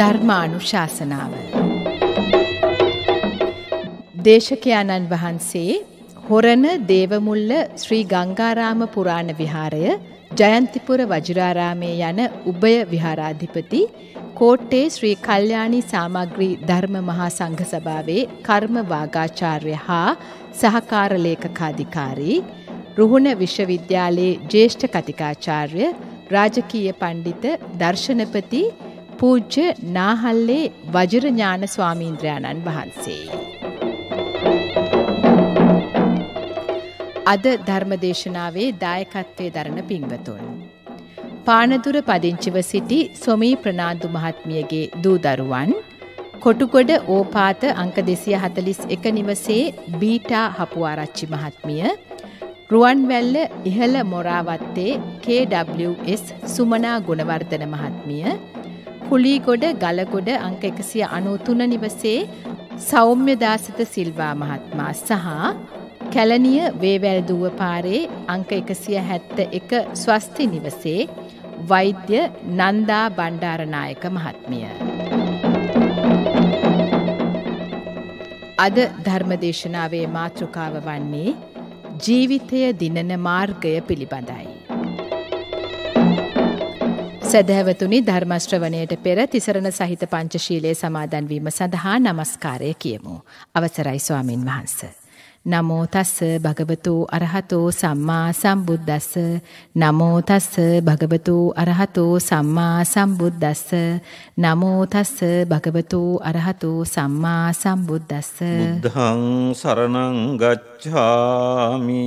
ධර්මානුශාසනාව. දේශකයාණන් වහන්සේ හොරණ දේවමුල්ල ශ්‍රී ගංගාරාම පුරාණ විහාරය ජයන්තිපුර වජිරාරාමේ යන උභය විහාරාධිපති කෝට්ටේ ශ්‍රී කල්යාණී සාමග්‍රී ධර්ම මහා සංඝ සභාවේ කර්ම වාගාචාර්ය හා සහකාර ලේකකාධිකාරී රුහුණ විශ්වවිද්‍යාලයේ ජ්‍යෙෂ්ඨ කතිකාචාර්ය රාජකීය පණ්ඩිත දර්ශනපති පූජ්‍ය නාහල්ලේ වජිරඥාන ස්වාමීන්ද්‍රයාණන් වහන්සේයි. අද ධර්මදේශනාවේ දායකත්වය දරන පින්වතුන්. පානදුර පදිංචිව සිටි සොමී ප්‍රනාන්දු මහත්මියගේ දූ දරුවන් කොටුගොඩ ඕපාත අංක දෙසිය හතලිස් එක නිවසේ බීටා හපුආරච්චි මහත්මිය රුවන්වැල්ල ඉහළ මොරාවත්තේ KWS සුමනා ගුණවර්ධන මහත්මිය කුලීගොඩ ගලගොඩ අංක එකසිය අනූතුන නිවසේ සෞම්‍යදාසිත සිල්වා මහත්මා සහ කැලනිය වේවැල් දුව පාරේ අංක එකසිය හැත්ත එක ස්වස්ති නිවසේ වෛද්‍ය නන්දා බණ්ඩාරනායක මහත්මිය. අද ධර්මදේශනාවේ මාතෘකාව වන්නේ ජීවිතය දිනන මාර්ගය පිළිබඳයි. සැදැහැවතුනි ධර්මශ්‍රවණයට පෙර තිසරණ සහිත පංචශීලයේ සමාදන්වීම සඳහා නමස්කාරය කියමු. අවසරයි ස්වාමින් වහන්ස. නමෝ තස්ස භගවතු අරහතෝ සම්මා සම්බුද්දස්ස නමෝ තස්ස භගවතු අරහතෝ සම්මා සම්බුද්දස්ස නමෝ තස්ස භගවතු අරහතෝ සම්මා සම්බුද්දස්ස බුද්ධං සරණං ගච්ඡාමි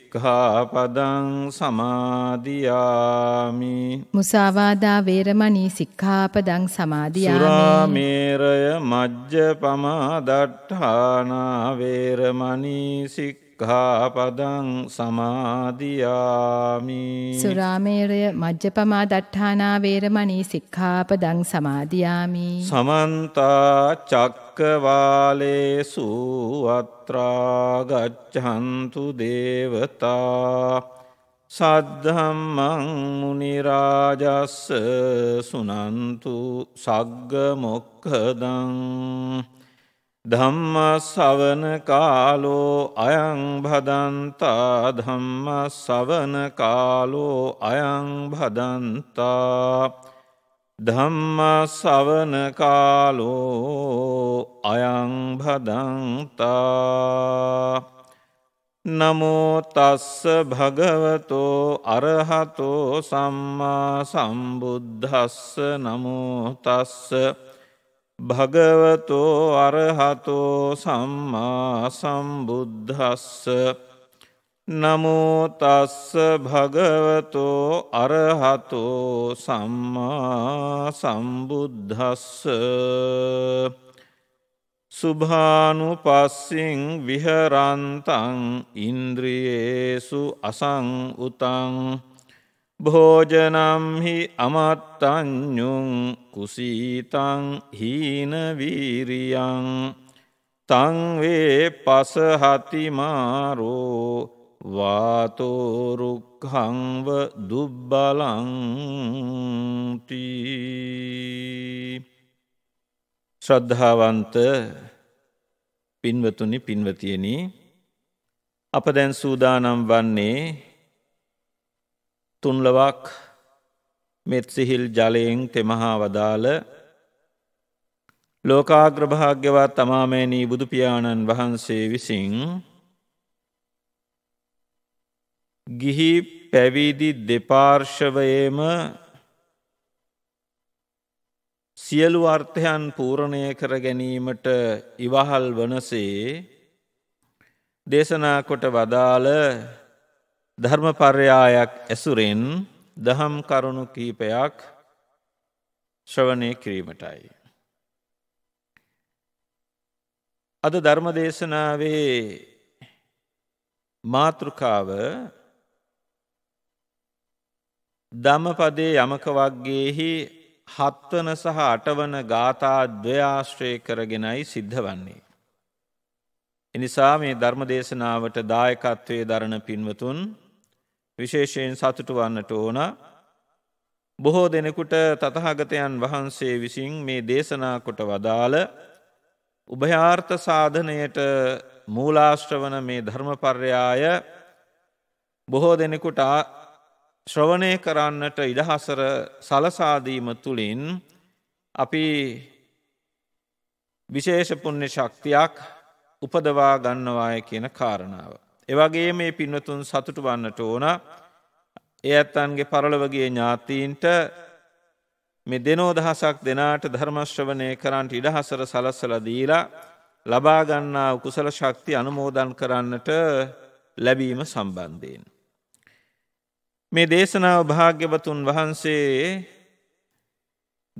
සික්ඛාපදං සමාදියාමි මුසාවාදා වේරමණී සික්ඛාපදං සමාදියාමි සුරාමේරය මජ්ජපමාදට්ඨානා වේරමණී සික්ඛාපදං සමාදියාමි සුරාමේරය මජ්ජපමා දට්ඨානා වේරමණී සික්ඛාපදං සමාදියාමි සමන්තා චක් චක්කවාලේසු අත්‍රාගච්ඡන්තු දේවතා සද්ධම්මං මුනිරාජස්ස සුනන්තු සග්ග මොක්හදං ධම්ම සවන කාලෝ අයං භදන්තා ධම්ම සවන කාලෝ අයං භදන්තා ධම්මා සවන කාලෝ අයංභදන්තා නමෝතස්ස භගවතෝ අරහතෝ සම්මා සම්බුද්ධස්ස නමෝතස්ස භගවතෝ අරහතෝ සම්මා සම්බුද්ධස්ස නමුතස්ස භගවතෝ අරහතෝ සම්මා සම්බුද්ධස්ස සුභානු පස්සිං විහරන්තං ඉන්ද්‍රියේසු අසංඋතං භෝජනම්හි අමත්තඥුන් කුසීතං හීනවීරියං තංවේ පසහතිමාරෝ වාතෝරුක්හංව දුබ්බලංති ශ්‍රද්ධාවන්ත පින්වතුනි පින්වතියනි අප දැන් සූදානම් වන්නේ තුන්ලවක් මෙත්සිහිල් ජලයෙන් තෙමහා වදාළ ලෝකාග්‍රභාග්‍යවත් තමාමෑනී බුදුපියාණන් වහන්සේ විසින් ගිහි පැවිදි දෙපාර්ශවයේම සියලු අර්ථයන් පූරණය කර ගැනීමට ඉවහල් වනසේ දේශනා කොට වදාළ ධර්මපර්යායක් ඇසුරෙන් දහම් කරුණු කීපයක් ශ්‍රවණය කිරීමටයි. අද ධර්ම දේශනාවේ මාතෘකාව ධමපදේ යමක වගේහි හත්වන සහ අටවන ගාථා ද්වයාශ්‍රය කරගෙනයි සිද්ධ වන්නේ. එනිසා මේ ධර්මදේශනාවට දායකත්වයේ දරණ පින්වතුන් විශේෂයෙන් සතුටු වන්නට ඕන බොහෝ දෙනෙකුට තතහාගතයන් වහන්සේ විසින් මේ දේශනා කොට වදාළ උභයාර්ථ සාධනයට මූලාශ්‍රවන මේ ධර්මපර්යාය බොහෝ දෙනෙකුට ශ්‍රවණය කරන්නට ඉඩහසර සලසාදීම තුළින් අපි විශේෂපුුණ්‍ය ශක්තියක් උපදවා ගන්නවාය කියන කාරණාව. එවගේ මේ පින්වතුන් සතුටු වන්නට ඕන ඒ ඇත්තන්ගේ පරලවගේ ඥාතීන්ට මේ දෙනෝ දහසක් දෙනාට ධර්මශ්‍රවනය කරන්නට ඉඩහසර සලස්සල දීලා ලබාගන්නා උකුසල ශක්ති අනුමෝදන් කරන්නට ලැබීම සම්බන්ධයෙන්. මේ දේශනාව භාග්‍යවතුන් වහන්සේ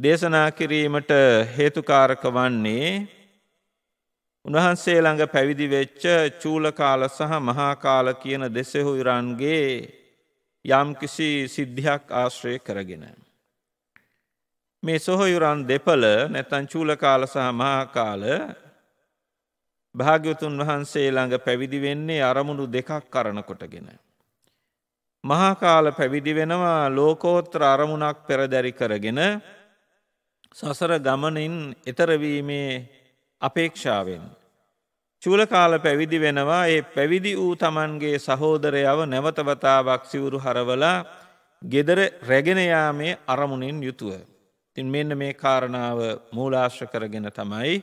දේශනා කිරීමට හේතුකාරක වන්නේ උන්වහන්සේ ළඟ පැවිදි වෙච්ච චූලකාල සහ මහාකාල කියන දෙසෙහුයිරන්ගේ යම් කිසි සිද්ධියක් ආශ්‍රය කරගෙන. මේ සොහොයුරන් දෙපළ නැතන් චූලකාල සහ මහාකාල භාග්‍යවතුන් වහන්සේ ළඟ පැවිදි වෙන්නේ අරමුණු දෙකක් කරන කොටගෙන. මහාකාල පැවිදි වෙනවා ලෝකෝත්‍ර අරමුණක් පෙරදැරි කරගෙන සසර ගමනින් එතරවීමේ අපේක්ෂාවෙන්. චූලකාල පැවිදි වෙනවා ඒ පැවිදි වූ තමන්ගේ සහෝදරයව නැවතවතාවක් සිවුරු හරවලා ගෙදර රැගෙනයාමේ අරමුණින් යුතුව. තින් මෙන්න මේ කාරණාව මූලාශ්‍ර කරගෙන තමයි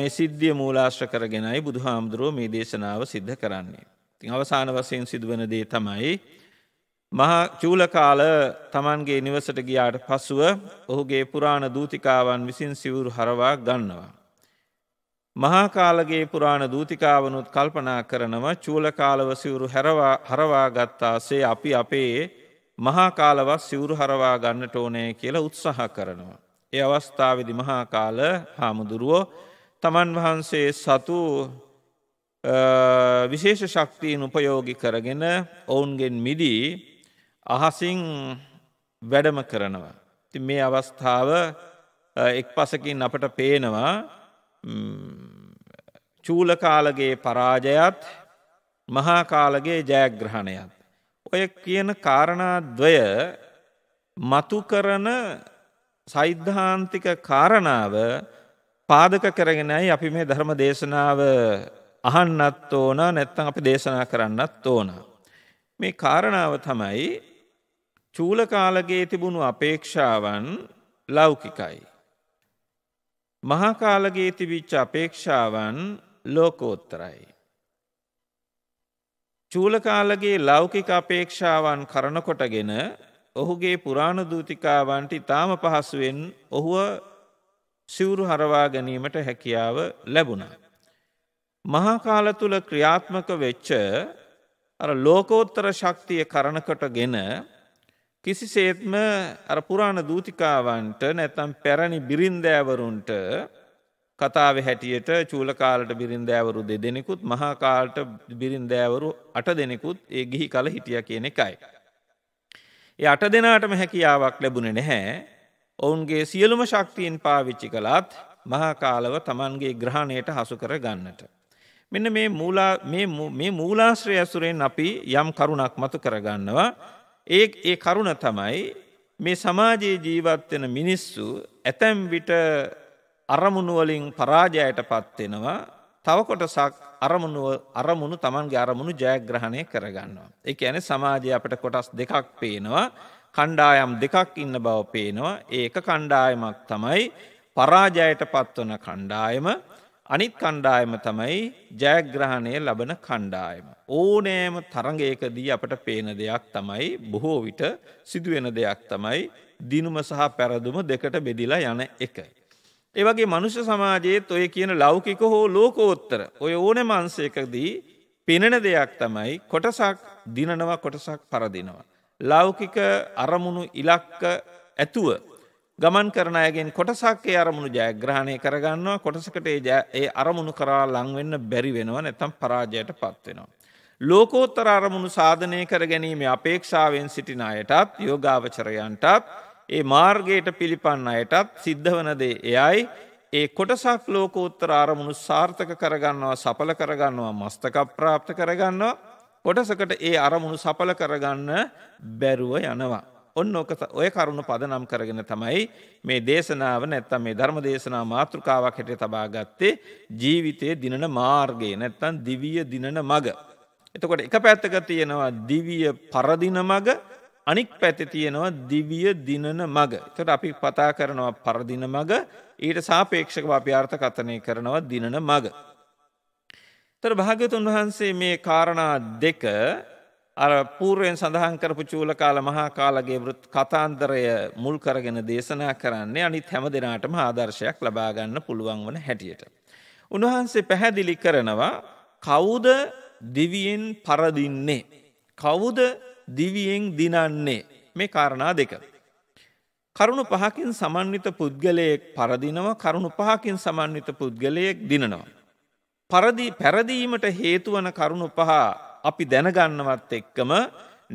මේ සිද්ධිය මූලාශ්‍ර කරගෙනයි බුදුහාමුදුරුව මේ දේශනාව සිද්ධ කරන්නේ. ති අවසාන වසයෙන් සිදුවන දේ තමයි. මහා චූලකාල තමන්ගේ නිවසට ගියාට පසුව ඔහුගේ පුරාණ දූතිකාවන් විසින් සිවුරු හරවා ගන්නවා. මහාකාලගේ පුරාණ දූතිකාවනුත් කල්පනා කරනව චූලකාලව සිවුරු හරවා ගත්තාසේ අපි අපේ මහාකාලවත් සිවුරු හරවා ගන්නට ඕනෑ කියලා උත්සාහ කරනවා. ඒ අවස්ථාවදි මහාකාල හාමුදුරුවෝ තමන් වහන්සේ සතු විශේෂ ශක්තියෙන් උපයෝගි කරගෙන ඔවුන්ගෙන් මිදී අහසින් වැඩම කරනවා. ති මේ අවස්ථාව එක් පසකින් අපට පේනවා චූලකාලගේ පරාජයත් මහාකාලගේ ජයග්‍රහණයත්. ඔය කියන කාරණාද්වය මතු කරන සෛද්ධාන්තික කාරණාව පාදක කරගෙනයි අපි මේ ධර්ම දේශනාව අහන්නත් ඕන නැත්තම් අපි දේශනා කරන්නත් ඕන. මේ කාරණාව තමයි චූල කාලගේ තිබුණු අපේක්ෂාවන් ලෞකිකයි. මහා කාලගේ තිබිච්ච අපේක්ෂාවන් ලෝකෝත්තරයි. චූල කාලගේ ලෞකික අපේක්ෂාවන් කරනකොටගෙන ඔහුගේ පුරාණ දූතිකාවන්ට ඉතාම පහසුවෙන් ඔහුව සිවුරු හරවා ගැනීමට හැකියාව ලැබුණා. මහාකාල තුළ ක්‍රියාත්මක වෙච්ච ලෝකෝත්තර ශක්තිය කරණකට ගෙන කිසිසේත්ම අර පුරාණ දූතිකාවන්ට නැතම් පැරණි බිරින්දෑවරුන්ට කතාව හැටියට චූලකාලට බිරින්දෑවරු දෙ දෙනෙකුත් මහාකාලට බිරින්දෑවරු අට දෙනෙකුත් ඒ ගිහි කල හිටිය කියන එකයි. ඒ අට දෙනාටම හැකියාවක් ලැබුණ නැහැ ඔවුන්ගේ සියලුම ශක්තියෙන් පාවිච්චි කළත් මහාකාලව තමන්ගේ ග්‍රහණයට හසු කර ගන්නට. මෙන්න මේ මූලා මේ මූලාශ්‍රය ඇසුරෙන් අපි යම් කරුණක් මතු කරගන්නවා ඒ ඒ කරුණ තමයි මේ සමාජයේ ජීවත්වෙන මිනිස්සු ඇතැම් විට අරමුණුවලින් පරාජයට පත්වෙනවා තව කොටසක් අරමුණු තමන්ගේ අරමුණු ජයග්‍රහණය කරගන්නවා. එක ඇන සමාජය අපට කොටස් දෙකක් පේනවා කණ්ඩායම් දෙකක් ඉන්න බව පේනවා ඒක කණ්ඩායමක් තමයි පරාජයට පත්වන කණ්ඩායම අනිත් කණ්ඩායම තමයි ජයග්‍රහණය ලබන කණ්ඩායම. ඕනෑම තරගයකදී අපට පේන දෙයක් තමයි බොහෝ විට සිදුවෙන දෙයක් තමයි දිනුම සහ පැරදුම දෙකට බෙදිලා යන එක. ඒවගේ මනුෂ්‍ය සමාජයේත් ඔය කියන ලෞකික හෝ ලෝකෝත්තර ඔය ඕන මන්සේකදී පෙනෙන දෙයක් තමයි කොටසක් දිනනවා කොටසක් පරදිනවා. ලෞකික අරමුණු ඉලක්ක ඇතුව ගමන් කරන අයගෙන් කොටසක් ඒ අරමුණු ජයග්‍රහණය කරගන්නවා කොටසකට ඒ ඒ අරමුණු කරා ලංවෙන්න බැරි වෙනවා නැත්තම් පරාජයට පත්වෙනවා. ලෝකෝත්තර අරමුණු සාධනය කර ගැනීම අපේක්ෂාවෙන් සිටින අයටත් යෝගාවචරයන්ටත් ඒ මාර්ගයට පිළිපන්න අයටත් සිද්ධ වනදේ එයයි ඒ කොටසක් ලෝකෝත්තර අරමුණු සාර්ථක කරගන්නවා සඵල කරගන්නවා මස්තක ප්‍රාප්ත කරගන්නවා කොටසකට ඒ අරමුණු සඵල කරගන්න බැරුව යනවා. ඔන්න ඕක ඔය කරුණු පදනම් කරගෙන තමයි මේ දේශනාව නැත්තම් මේ ධර්ම දේශනා මාතෘකාවක් හැටියට තබා ගත්තේ ජීවිතයේ දිනන මාර්ගය නැත්තම් දිව්‍ය දිනන මග. එතකොට එක පැත්තක තියෙනවා දිව්‍ය පරදින මග අනික් පැති තියෙනවා දිවිය දිනන මග. එතට අපි පතා කරනවා පරදින මග ඊට සාපේක්ෂකව අභ්‍යාර්ථ කතනය කරනවා දිනන මග. තර භාගතුන් වහන්සේ මේ කාරණා දෙක අර පූර්ුවෙන් සඳහන් කරපු චූල කාල මහා කාලගේ ෘත් කතාන්දරය මුල් කරගෙන දේශනා කරන්නේ අනිත් හැම දෙනාටම ආදර්ශයක් ලබාගන්න පුළුවන් වන හැටියට. උන්වහන්සේ පැහැදිලි කරනවා කවුද දිවියෙන් පරදින්නේ. කවුද දිවියෙන් දිනන්නේ මේ කාරණා දෙක. කරුණු පහකින් සමන්විත පුද්ගලයෙක් පරදිනව කරුණු පහකින් සමන්විත පුද්ගලයෙක් දිනනවා. පරදි පැරදීමට හේතුවන කරුණු පහ අපි දැනගන්නවත් එක්කම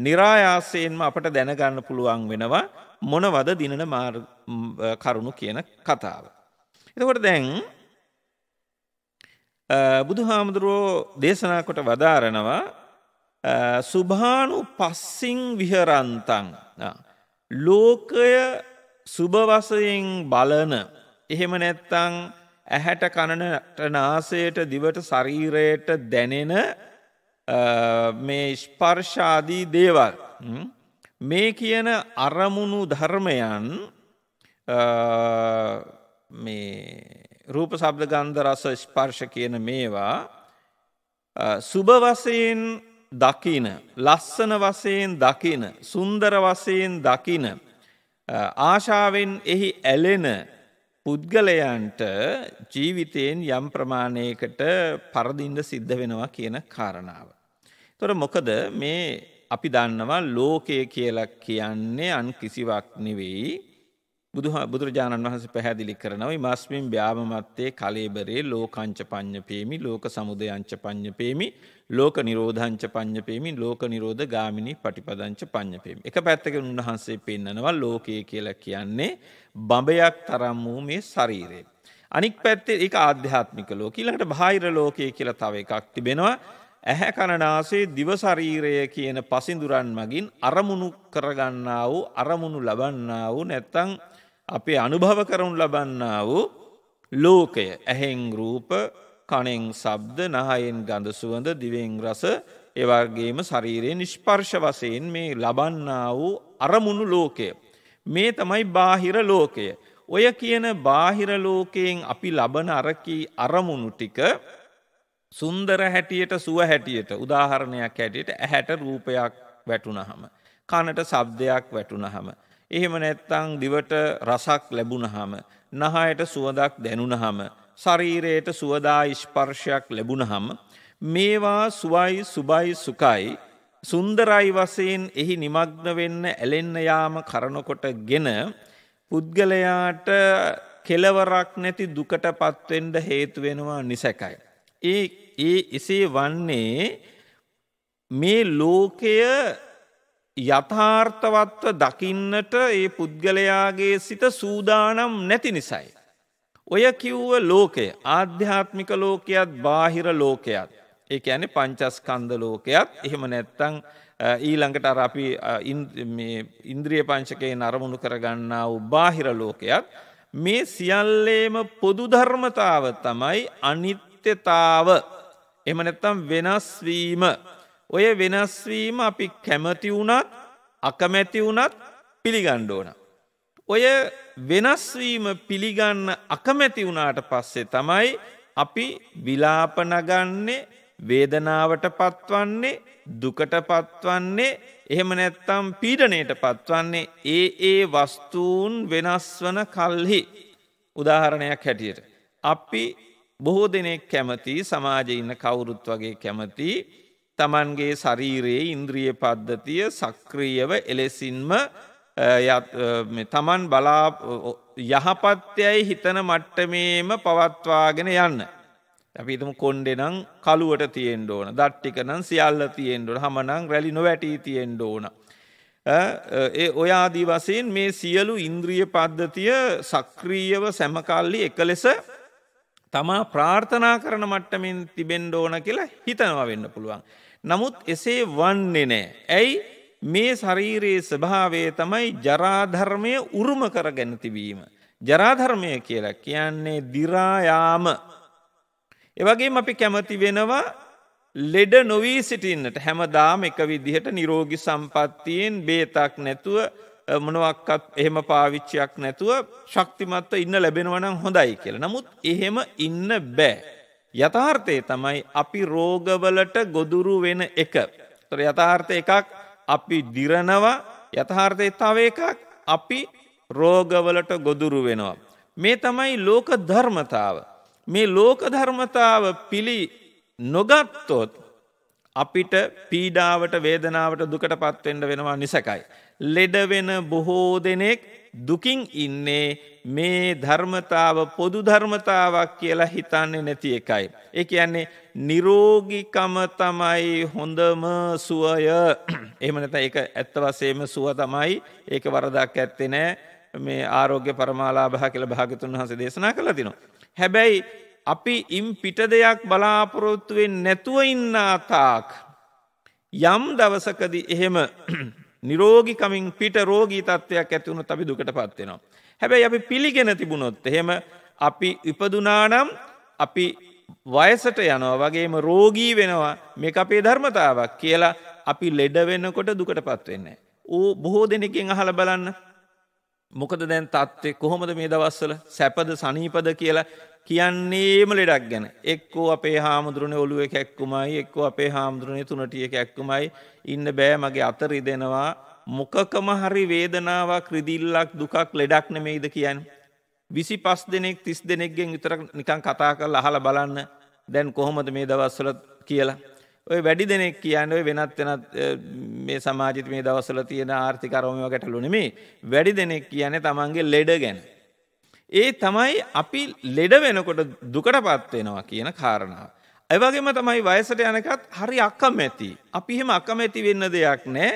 નિરાයාසයෙන්ම අපට දැනගන්න පුළුවන් වෙනවා මොනවද දිනන කරුණු කියන කතාව. එතකොට දැන් බුදුහාමුදුරෝ දේශනා කොට වදාරනවා සුභානු පස්සිං විහරන්තං ලෝකය සුභවසයෙන් බලන එහෙම නැත්තං ඇහැට කණනට නාසයට දිවට ශරීරයට දැනෙන මේ ස්පර්ශාදී දේවල් මේ කියන අරමුණු ධර්මයන් මේ රූප සබ්ද ගන්ධ රස ස්පර්ශ කියන මේවා සුභ වසයෙන් දකින ලස්සන වසයෙන් දකින සුන්දර වසයෙන් දකින ආශාවෙන් එහි ඇලෙන පුද්ගලයන්ට ජීවිතයෙන් යම් ප්‍රමාණයකට පරදින්ට සිද්ධ වෙනවා කියන කාරණාව. තොර මොකද මේ අපි දන්නවා ලෝකය කියලා කියන්නේ අන් කිසිවක් නෙවෙයි බුදුරජාණන් වහන්ස පැහැදිලි කරනවයි මස්මින් ්‍යාමත්තේ කලේබරේ ලෝකංච පඤ්ඥ පේමි ලෝක සමුදයංච පඤ්ඥ පේමි ලෝක නිරෝධංච පඤ්ඥ පේමි ලෝක නිරෝධ ගාමිණි පටිපදංච පඤ්ඥ පේමි එක පැත්තක උන්වහන්සේ පෙන්නවා ලෝකය කියලා කියන්නේ බඹයක් තරම් වූ මේ ශරීරය. අනික් පැත්තේ එක ආධ්‍යාත්මික ලෝක ඊළඟට බාහිර ලෝකය කියලා තව එකක් තිබෙනවා ඇහැ කණනාසේ දිවශරීරය කියන පසිඳුරන් මගින් අරමුණු කරගන්නා වූ අරමුණු ලබන්නා වූ නැත්තං අපේ අනුභව කරනු ලබන්නා වූ ලෝකය ඇහෙන් රූප කණෙන් සබ්ද නහයෙන් ගඳ සුවඳ දිවෙන් රස එවගේම ශරීරයෙන් නිෂ්පර්ශ වසයෙන් මේ ලබන්නා වූ අරමුණු ලෝකය. මේ තමයි බාහිර ලෝකය. ඔය කියන බාහිර ලෝකයෙන් අපි ලබන අරකී අරමුණු ටික සුන්දර හැටියට සුව හැටියට උදාහරණයක් හැටියට ඇහැට රූපයක් වැටුණහම. කනට සබ්දයක් වැටුණහම. එහෙම නැත්තං දිවට රසක් ලැබුණහම. නහයට සුවදක් දැනුණහම. ශරීරයට සුවදා ඉස්පර්ශයක් ලැබුණහම. මේවා සුවයි සුබයි සුකයි. සුන්දරයි වසයෙන් එහි නිමග්න වෙන්න ඇලෙන්න යාම කරනකොට ගෙන පුද්ගලයාට කෙලවරක් නැති දුකට පත්වෙන්ඩ හේතුවෙනවා නිසැකයි. ඒ ඒ එසේ වන්නේ මේ ලෝකය යථාර්ථවත්ව දකින්නට ඒ පුද්ගලයාගේ සිත සූදානම් නැති නිසයි. ඔය කිව්ව ලෝකය ආධ්‍යාත්මික ලෝකයත් බාහිර ලෝකයත්. ඒ ඇන පංචස්කන්ද ලෝකයක් එහෙම නැත්තං ඊළඟට අර අපි ඉන්ද්‍රිය පංචකයේ නරමුණු කරගන්නා වූ බාහිර ලෝකයක් මේ සියල්ලේම පොදු ධර්මතාව තමයි අනිත් අනිත්‍යතාව එම නැත්තම් වෙනස්වීම ඔය වෙනස්වීම අපි කැමති වුණත් අකමැති වුණත් පිළිගණ්ඩෝන. ඔය වෙනස්වීම පිළිගන්න අකමැති වුණාට පස්සේ තමයි අපි විලාපනගන්නේ වේදනාවට පත්වන්නේ දුකට පත්වන්නේ එහෙම නැත්තම් පීඩනයට පත්වන්නේ ඒ ඒ වස්තුූන් වෙනස් වන කල්හි උදාහරණයක් හැටියට. අපි බොහෝ දෙනෙක් කැමති සමාජය ඉන්න කවුරුත් වගේ කැමති තමන්ගේ ශරීරයේ ඉන්ද්‍රිය පද්ධතිය සක්‍රීයව එලෙසින්ම තමන් බලා යහපත්්‍යයයි හිතන මට්ටමේම පවත්වාගෙන යන්න. අපිතුම කොන්්ඩෙනම් කළුවට තියෙන් ඕන දට්ටිකනම් සියල්ල තියෙන්ඩුවට හමනං රැලි නොවැටී තියෙන් ඕන. ඒ ඔයාදී වසයෙන් මේ සියලු ඉන්ද්‍රිය පද්ධතිය සක්‍රීයව සැමකල්ලි එක ලෙස තමා ප්‍රාර්ථනා කරන මට්ටමින් තිබෙන්ඩ ඕන කියලා හිතනවා වෙන්න පුළුවන්. නමුත් එසේ වන්නේ නෑ. ඇයි මේ ශරීරයේ ස්භාවේ තමයි ජරාධර්මය උරුම කර ගැන තිබීම. ජරාධර්මය කියලා කියන්නේ දිරායාම. එවගේම අපි කැමති වෙනවා ලෙඩ නොවී සිටින්නට හැමදාම එක විදිහට නිරෝගි සම්පත්තියෙන් බේතක් නැතුව මොනවක්කත් එහෙම පාවිච්චයක් නැතුව ශක්තිමත්ව ඉන්න ලැබෙනවනම් හොඳයි කියල. නමුත් එහෙම ඉන්න බෑ. යථාර්ථය තමයි අපි රෝගවලට ගොදුරු වෙන එක. තොර යථාර්ථ එකක් අපි දිරනවා යථාර්ථය තව එකක් අපි රෝගවලට ගොදුරු වෙනවා. මේ තමයි ලෝක ධර්මතාව. මේ ලෝක ධර්මතාව පිළි නොගත්තොත් අපිට පීඩාවට වේදනාවට දුකට පත්වෙන්ඩ වෙනවා නිසකයි. ලෙඩවෙන බොහෝ දෙනෙක් දුකින් ඉන්නේ මේ ධර්මතාව පොදු ධර්මතාවක් කියලා හිතන්නේ නැති එකයි. එක යන්නේ නිරෝගිකම තමයි හොඳම සුවය එමනත එක ඇත්ත වසේම සුව තමයි ඒක වරදක් ඇත්තේ නෑ මේ ආරෝග්‍ය පරමාලාභහ කියල භාගතුන් වහස දේශනා කළ තිනවා. හැබැයි අපි ඉම් පිට දෙයක් බලාපොරොත්තුවෙන් නැතුව ඉන්නා තාක් යම් දවසකදි එහෙම නිරෝගිකමින් පිට රෝගී තත්ත්වයක් ඇතිවුණු අපි දුකට පත්වෙනවා. හැබැයි අපි පිළිගෙන තිබුණොත් එහෙම අපි ඉපදුනානම් අපි වයසට යනවා වගේම රෝගී වෙනවා මේ අපේ ධර්මතාවක් කියලා අපි ලෙඩ වෙන්නකොට දුකට පත්වෙන්නේ. ඕ බොහෝ දෙනෙකින් අහල බලන්න මොකද දැන් තත්ත්වේ කොහොමද මේ දවස්සල සැපද සනීපද කියලා කියන්නේම ලෙඩක් ගැන එක්කෝ අපේ හාමුදුරනේ ඔළුව එක ඇක්කුමයි එක්කෝ අපේ හාමුදුරනේ තුනටිය එක ඇක්කුමයි ඉන්න බෑ මගේ අතරි දෙනවා මොකකම හරි වේදනාවක් රිදිල්ලක් දුකක් ලෙඩක් නෙමෙයිද කියන්න. විසි පස් දෙනෙක් තිස් දෙනෙක්ගෙන් විතර නිකන් කතා කල් අහල බලන්න දැන් කොහොමද මේ දවස්සල කියලා ඔය වැඩි දෙනෙක් කියන්න ඔය වෙනත් වෙනත් මේ සමාජිත මේ දවසල තියෙන ආර්ථික අරෝමව ගැටලු නෙමේ වැඩි දෙනෙක් කියන්නේ තමන්ගේ ලෙඩ ගැන. ඒ තමයි අපි ලෙඩ වෙනකොට දුකට පත්වෙනවා කියන කාරණාව. ඇවගේම තමයි වයසට යනකත් හරි අක්කමැති. අපි එහෙම අකමැති වෙන්න දෙයක් නෑ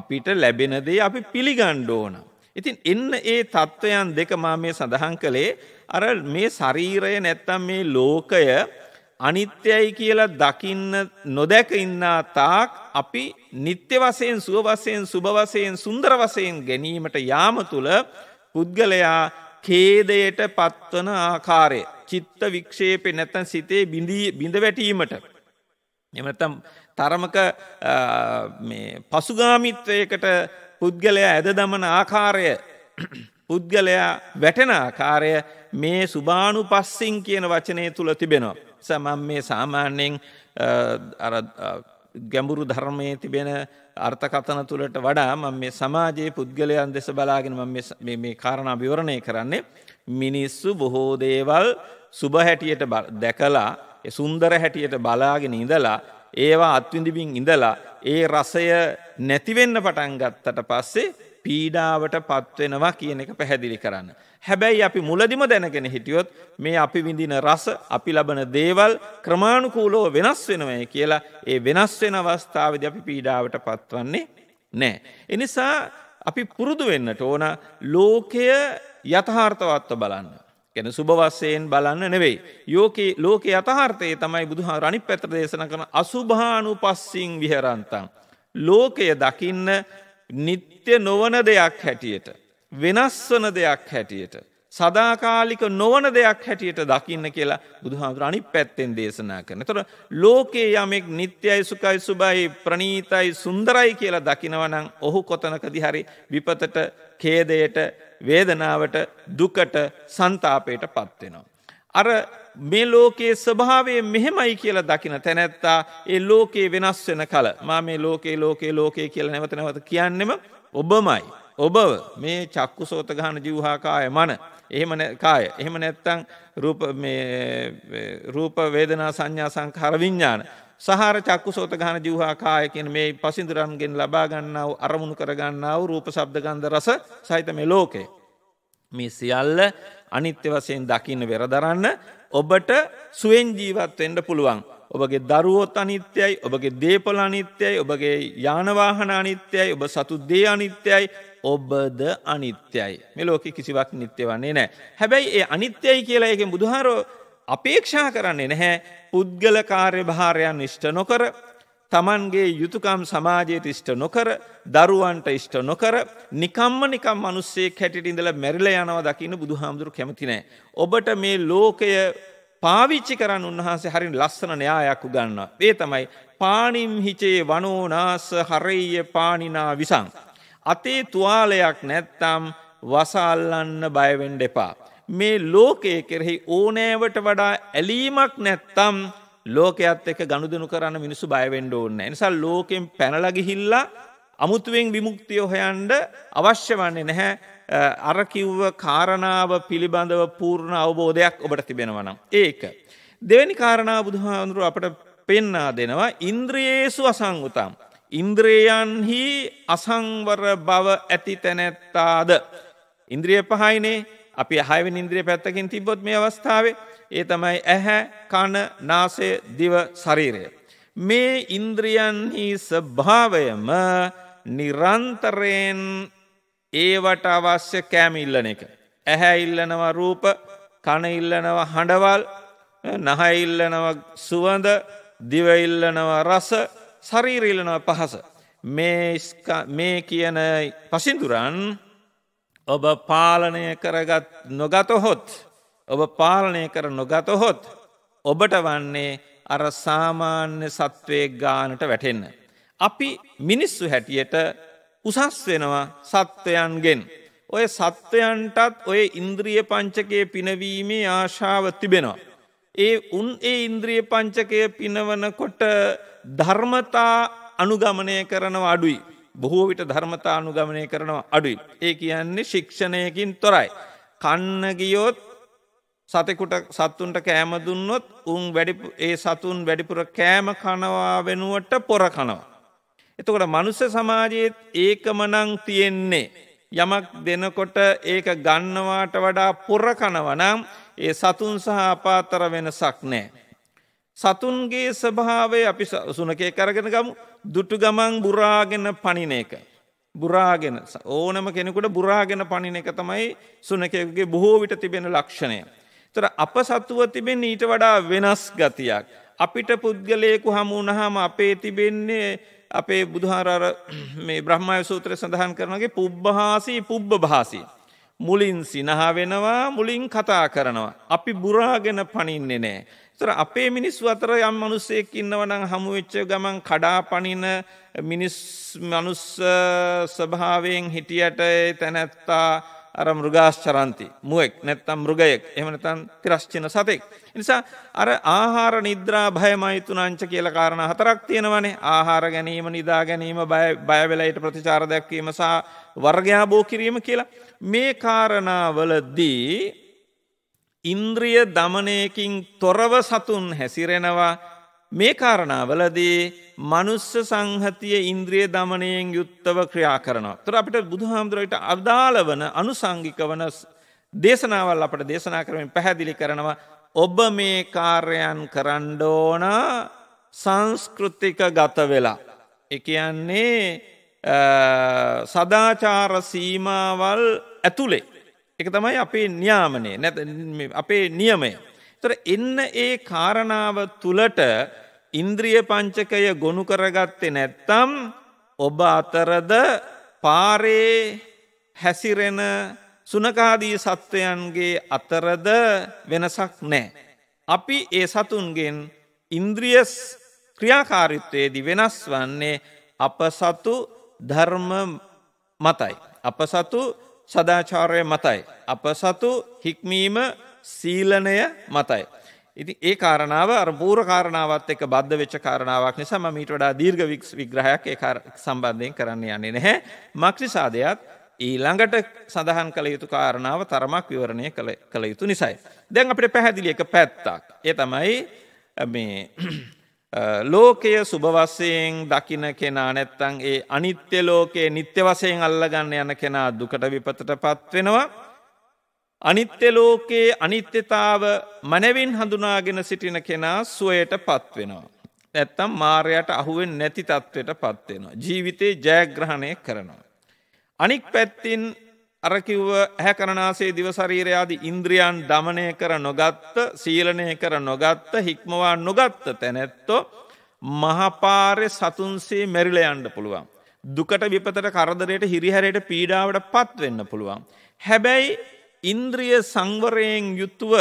අපිට ලැබෙන දේ අපි පිළිගණ්ඩ ඕන. ඉතින් එන්න ඒ තත්ත්වයන් දෙක මා මේ සඳහන් කළේ අර මේ ශරීරය නැත්තම් මේ ලෝකය අනිත්‍යයි කියලා දකින්න නොදැක ඉන්නා තාක් අපි නිත්‍ය වසයෙන් සුව වසයෙන් සුභ වසයෙන් සුන්දර වසයෙන් ගැනීමට යාම තුළ පුද්ගලයා කේදයට පත්වන ආකාරය චිත්ත වික්ෂේපය නැතැන් සිතේ බිඳ වැටීමට. එමතම් තරමක පසුගාමිත්වයකට පුද්ගලයා ඇද දමන ආකාරය පුද්ගලයා වැටෙන ආකාරය මේ සුභානු පස්සිං කියන වචනය තුළ තිබෙනවා. නිසා මම මේ සාමාන්‍යයෙන් අර ගැඹුරු ධර්මයේ තිබෙන අර්ථකථන තුළට වඩා මම මේ සමාජයේ පුද්ගලයන් දෙස බලාගෙන මම මේ කාරණා විවරණය කරන්නේ මිනිස්සු බොහෝ දේවල් සුබ හැටියට දැකලා සුන්දර හැටියට බලාගෙන ඉඳලා ඒවා අත්විඳිමින් ඉඳලා ඒ රසය නැතිවෙන්න පටන් ගත්තට පස්සේ පීඩාවට පත්වෙනවා කියන එක පැහැදිලි කරන්න. හැබැයි අපි මුලදිම දැනගෙන හිටියොත් මේ අපි විඳින රස අපි ලබන දේවල් ක්‍රමාණුකූලෝ වෙනස් වෙනවය කියලා ඒ වෙනස් වෙන අවස්ථාවද අපි පීඩාවට පත්වන්නේ නෑ. එනිසා අපි පුරුදු වෙන්නට ඕන ලෝකය යථහාර්ථවත්ව බලන්න. ගැන සුභවස්සයෙන් බලන්න නෙවෙයි. යෝකයේ ලෝක යථහාර්ථයේ තමයි බුදුහා රනි පැත්‍ර දේශන කරන අසුභානු පස්සිං විහරන්තන්. ලෝකය දකින්න නිත්‍ය නොවන දෙයක් හැටියට. වෙනස්වන දෙයක් හැටියට. සදාකාලික නොවන දෙයක් හැටියට දකින්න කියලා බුදුහාමුදුරණි පැත්තෙන් දේශනා කරන. තොට ලෝකයේ යමෙක් නිත්‍යයි සුකයි සුබයි ප්‍රනීතයි සුන්දරයි කියලා දකිනවනං ඔහු කොතනකදි හරි විපතට කේදයට වේදනාවට දුකට සන්තාපයට පත්වෙනවා. අර මේ ලෝකයේ ස්භාවය මෙහෙමයි කියලා දකින තැනැත්තා ඒ ලෝකයේ වෙනස් වෙන කල මා මේ ලෝකයේ ලෝකයේ ලෝකයේ කියලා නැවත නැවත කියන්නෙම ඔබමයි. ඔබව මේ චක්කු සෝත ගහන ජීවහාකාය මන එහෙම කාය එහෙම නැත්තං රූප වේදනා සංඥා සංකාර විඤ්ඥාන සහර චක්කු සෝත ගහන ජවහාකාය කියන මේ පසිදුරන්ගෙන් ලබාගන්නාව අරමුණු කරගන්නාව රූප සබ්දගන්ධ රස සහිත මේ ලෝකේ. මේ සියල්ල අනිත්‍ය වසයෙන් දකින්න වෙරදරන්න ඔබට සුවෙන් ජීවත් වෙන්ඩ පුළුවන්. ඔබගේ දරුවොත් අනිත්‍යයි ඔබගේ දේපල අනිත්‍යයි ඔබගේ යානවාහන අනිත්‍යයි ඔබ සතු දේ අනිත්‍යයි ඔබද අනිත්‍යයි. මෙලෝක කිසිවක් නිත්‍ය වන්නේ නෑ. හැබැයි ඒ අනිත්‍යයි කියලා එක බුදුහාරෝ අපේක්ෂා කරන්නේ නැහැ පුද්ගල කාර්ය භාරයන් නිෂ්ට නොකර තමන්ගේ යුතුකම් සමාජයට ඉෂ්ට නොකර දරුවන්ට ඉෂ්ට නොකර නිකම්ම නිකම් මනුස්සේ කැටිට ඉඳල මැරිල යනව දකින්න බුදු හාමුදුරු කැමතිනෑ. ඔබට මේ ලෝකය පාවිච්චි කරන්න උන්වහන්සේ හරින් ලස්සන න්‍යායක් උගන්නවා. ඒ තමයි පානිම් හිචේ වනෝනාස හරෙය පානිනා විසං. අතේ තුවාලයක් නැත්තම් වසාල්ලන්න බයවෙන්ඩ එපා. මේ ලෝකය කෙරෙහි ඕනෑවට වඩා ඇලීමක් නැත්තම් ලෝකයත් එක ගණුදනු කරන්න මිනිසු බයවෙන්ඩ ඕන්න නිසා ලෝකෙන් පැනලගිහිල්ලා අමුතුවෙන් විමුක්තිය හොයන්ඩ අවශ්‍ය වන්නේ නැහැ අරකිව්ව කාරණාව පිළිබඳව පූර්ණ අවබෝධයක් ඔබට තිබෙනවනම්. ඒක. දෙවැනි කාරණා බුදුහාඳුරු අපට පෙන්නා දෙනවා ඉන්ද්‍රයේසු අසංගුතම්. ඉන්ද්‍රයන්හි අසංවර බව ඇති තැනැත්තාද. ඉන්ද්‍රිය පහයිනේ අපි හයවෙන් ඉන්ද්‍රිය පැත්තකින් තිබොත් මේ අවස්ථාවේ ඒ තමයි ඇහැ කණ නාසය දිව ශරීරය. මේ ඉන්ද්‍රියන්හි ස්භාවයම නිරන්තරයෙන් ඒවට අවශ්‍ය කෑම ඉල්ලන එක. ඇහැ ඉල්ලනවා රූප කණ ඉල්ලනවා හඬවල් නහඉල්ලනව සුවඳ දිවඉල්ලනවා රස සරීරීලනව පහස. මේ කියන පසිදුරන් ඔබ පාලනය කරගත් නොගතොහොත් ඔබ පාලනය කර නොගතොහොත් ඔබට වන්නේ අර සාමාන්‍ය සත්වය ගානට වැටෙන්න. අපි මිනිස්සු හැටියට උසස් වෙනවා සත්වයන්ගෙන්. ඔය සත්වයන්ටත් ඔය ඉන්ද්‍රිය පංචකය පිනවීමේ ආශාව තිබෙනවා. ඒ උන් ඒ ඉන්ද්‍රිය පංචකය පිනවනකොට ධර්මතා අනුගමනය කරනව අඩුයි. බොහෝ විට ධර්මතා අනුගමනය කරනව අඩුයි. ඒ කියන්නේ ශික්ෂණයකින් තොරයි. කන්න ගියොත් සතෙකුට සත්තුන්ට කෑම දුන්නොත් උන් ඒ සතුන් වැඩිපුර කෑම කනවා වෙනුවට පොර කනවා. එතකොට මනුස්ස සමාජයේත් ඒකමනං තියෙන්නේ. යමක් දෙනකොට ඒක ගන්නවාට වඩා පොර කනවනම් ඒ සතුන් සහ අපාතර වෙනසක් නෑ. සතුන්ගේ ස්වභාවේ අපි සුනකය කරගෙන ගමු දුටු ගමන් බුරාගෙන පණින එක. බුරාගෙන ඕනම කෙනෙකුට බුරාගෙන පණින එක තමයි සුනකයකුගේ බොහෝ විට තිබෙන ලක්ෂණය. තර අප සතුව තිබෙන ඊට වඩා වෙනස් ගතියක්. අපිට පුද්ගලයෙකු හමුණහම අපේ තිබෙන්නේ අපේ බුදුහාරර මේ බ්‍රහ්මය සූත්‍රය සඳහන් කරනගේ පුබ්භහාසී පුබ්බ භාසී. මුලින් සිනහ වෙනවා මුලින් කතා කරනවා. අපි බුරාගෙන පණින්නේ නෑ. තොර අපේ මිනිස්සු අතර යම් මනුස්සයෙක් ඉන්නවනං හමුවෙච්ච ගමන් කඩාපනින මිනිස් මනුස්ස ස්වභාවයෙන් හිටියට තැනැත්තා අර මෘගාශ්චරන්ති මුවෙක් නැත්තම් මෘගයෙක් එමනතන් තිරශ්චින සතෙක්. නිසා අර ආහාර නිද්‍රා භයමයිතුනංච කියල කාරණ හතරක් තියෙනවනේ ආහාර ගැනීම නිදා ගැනීම බයවෙලයිට ප්‍රතිචාර දැක්වීම සහ වර්ගයා බෝ කිරීම කියලා. මේ කාරණාවලදී ඉන්ද්‍රිය දමනයකින් තොරව සතුන් හැසිරෙනවා මේ කාරණාවලදී මනුස්්‍ය සංහතිය ඉන්ද්‍රිය දමනයෙන් යුත්තව ක්‍රියා කරනවා. තුර අපිට බුදුහාමුදුරට අදාළ වන අනුසංගික වන දේශනාවල් අපට දේශනා කරමින් පැහැදිලි කරනවා ඔබ මේ කාර්යයන් කරණ්ඩෝන සංස්කෘතික ගත වෙලා. එකයන්නේ සදාචාර සීමාවල් ඇතුළේ එක තමයි අපේ න්‍යාමනය නැ අපේ නියමය. තොර එන්න ඒ කාරණාව තුළට ඉන්ද්‍රිය පංචකය ගොුණු කරගත්තේ නැත්තම් ඔබ අතරද පාරේ හැසිරෙන සුනකාදී සත්වයන්ගේ අතරද වෙනසක් නෑ. අපි ඒ සතුන්ගෙන් ඉන්ද්‍රියස් ක්‍රියාකාරිත්වයේදී වෙනස් වන්නේ අප සතු ධර්ම මතයි. අප සතු සදාචාරය මතයි. අප සතු හික්මීම සීලනය මතයි. ඉති ඒ කාරණාව අරපූර කාරණාවත් එක බද්ධ වෙච්ච කාරණාවක් නිසා ම මීට වඩා දීර්ඝ විග්‍රහයක් ඒ සම්බන්ධයෙන් කරන්න යන්නේ නැහැ. මක්නිසාදයත් ඊළඟට සඳහන් කළ යුතු කාරණාව තරමක් විවරණය කළ යුතු නිසයි. දැන් අපට පැහැදිලි එක පැත්තක්. ඒ තමයි මේ ලෝකය සුභවස්සයෙන් දකින කෙනා නැත්තං ඒ අනිත්‍ය ලෝකයේ නිත්‍ය වසයෙන් අල්ලගන්න යන කෙනා දුකට විපතට පත්වෙනවා. අනිත්‍ය ලෝකයේ අනිත්‍යතාව මනැවින් හඳුනාගෙන සිටින කෙනා සුවයට පත්වෙනවා. නැත්තම් මාරයට අහුවෙන් නැති තත්ත්වයට පත්වෙනවා. ජීවිතයේ ජයග්‍රහණය කරනවා. අනික් පැත්තින් අරකිව්ව ඇහැ කරනාසේ දිවශරීරයාදි ඉන්ද්‍රියන් දමනය කර නොගත්ත සීලනය කර නොගත්ත හික්මවා නොගත්ත තැනැත්තෝ මහපාරය සතුන්සේ මැරිලයන්ඩ පුළුවන්. දුකට විපතට කරදරයට හිරිහැරයට පීඩාවට පත්වෙන්න පුළුවන්. හැබැයි ඉන්ද්‍රිය සංවරයෙන් යුත්තුව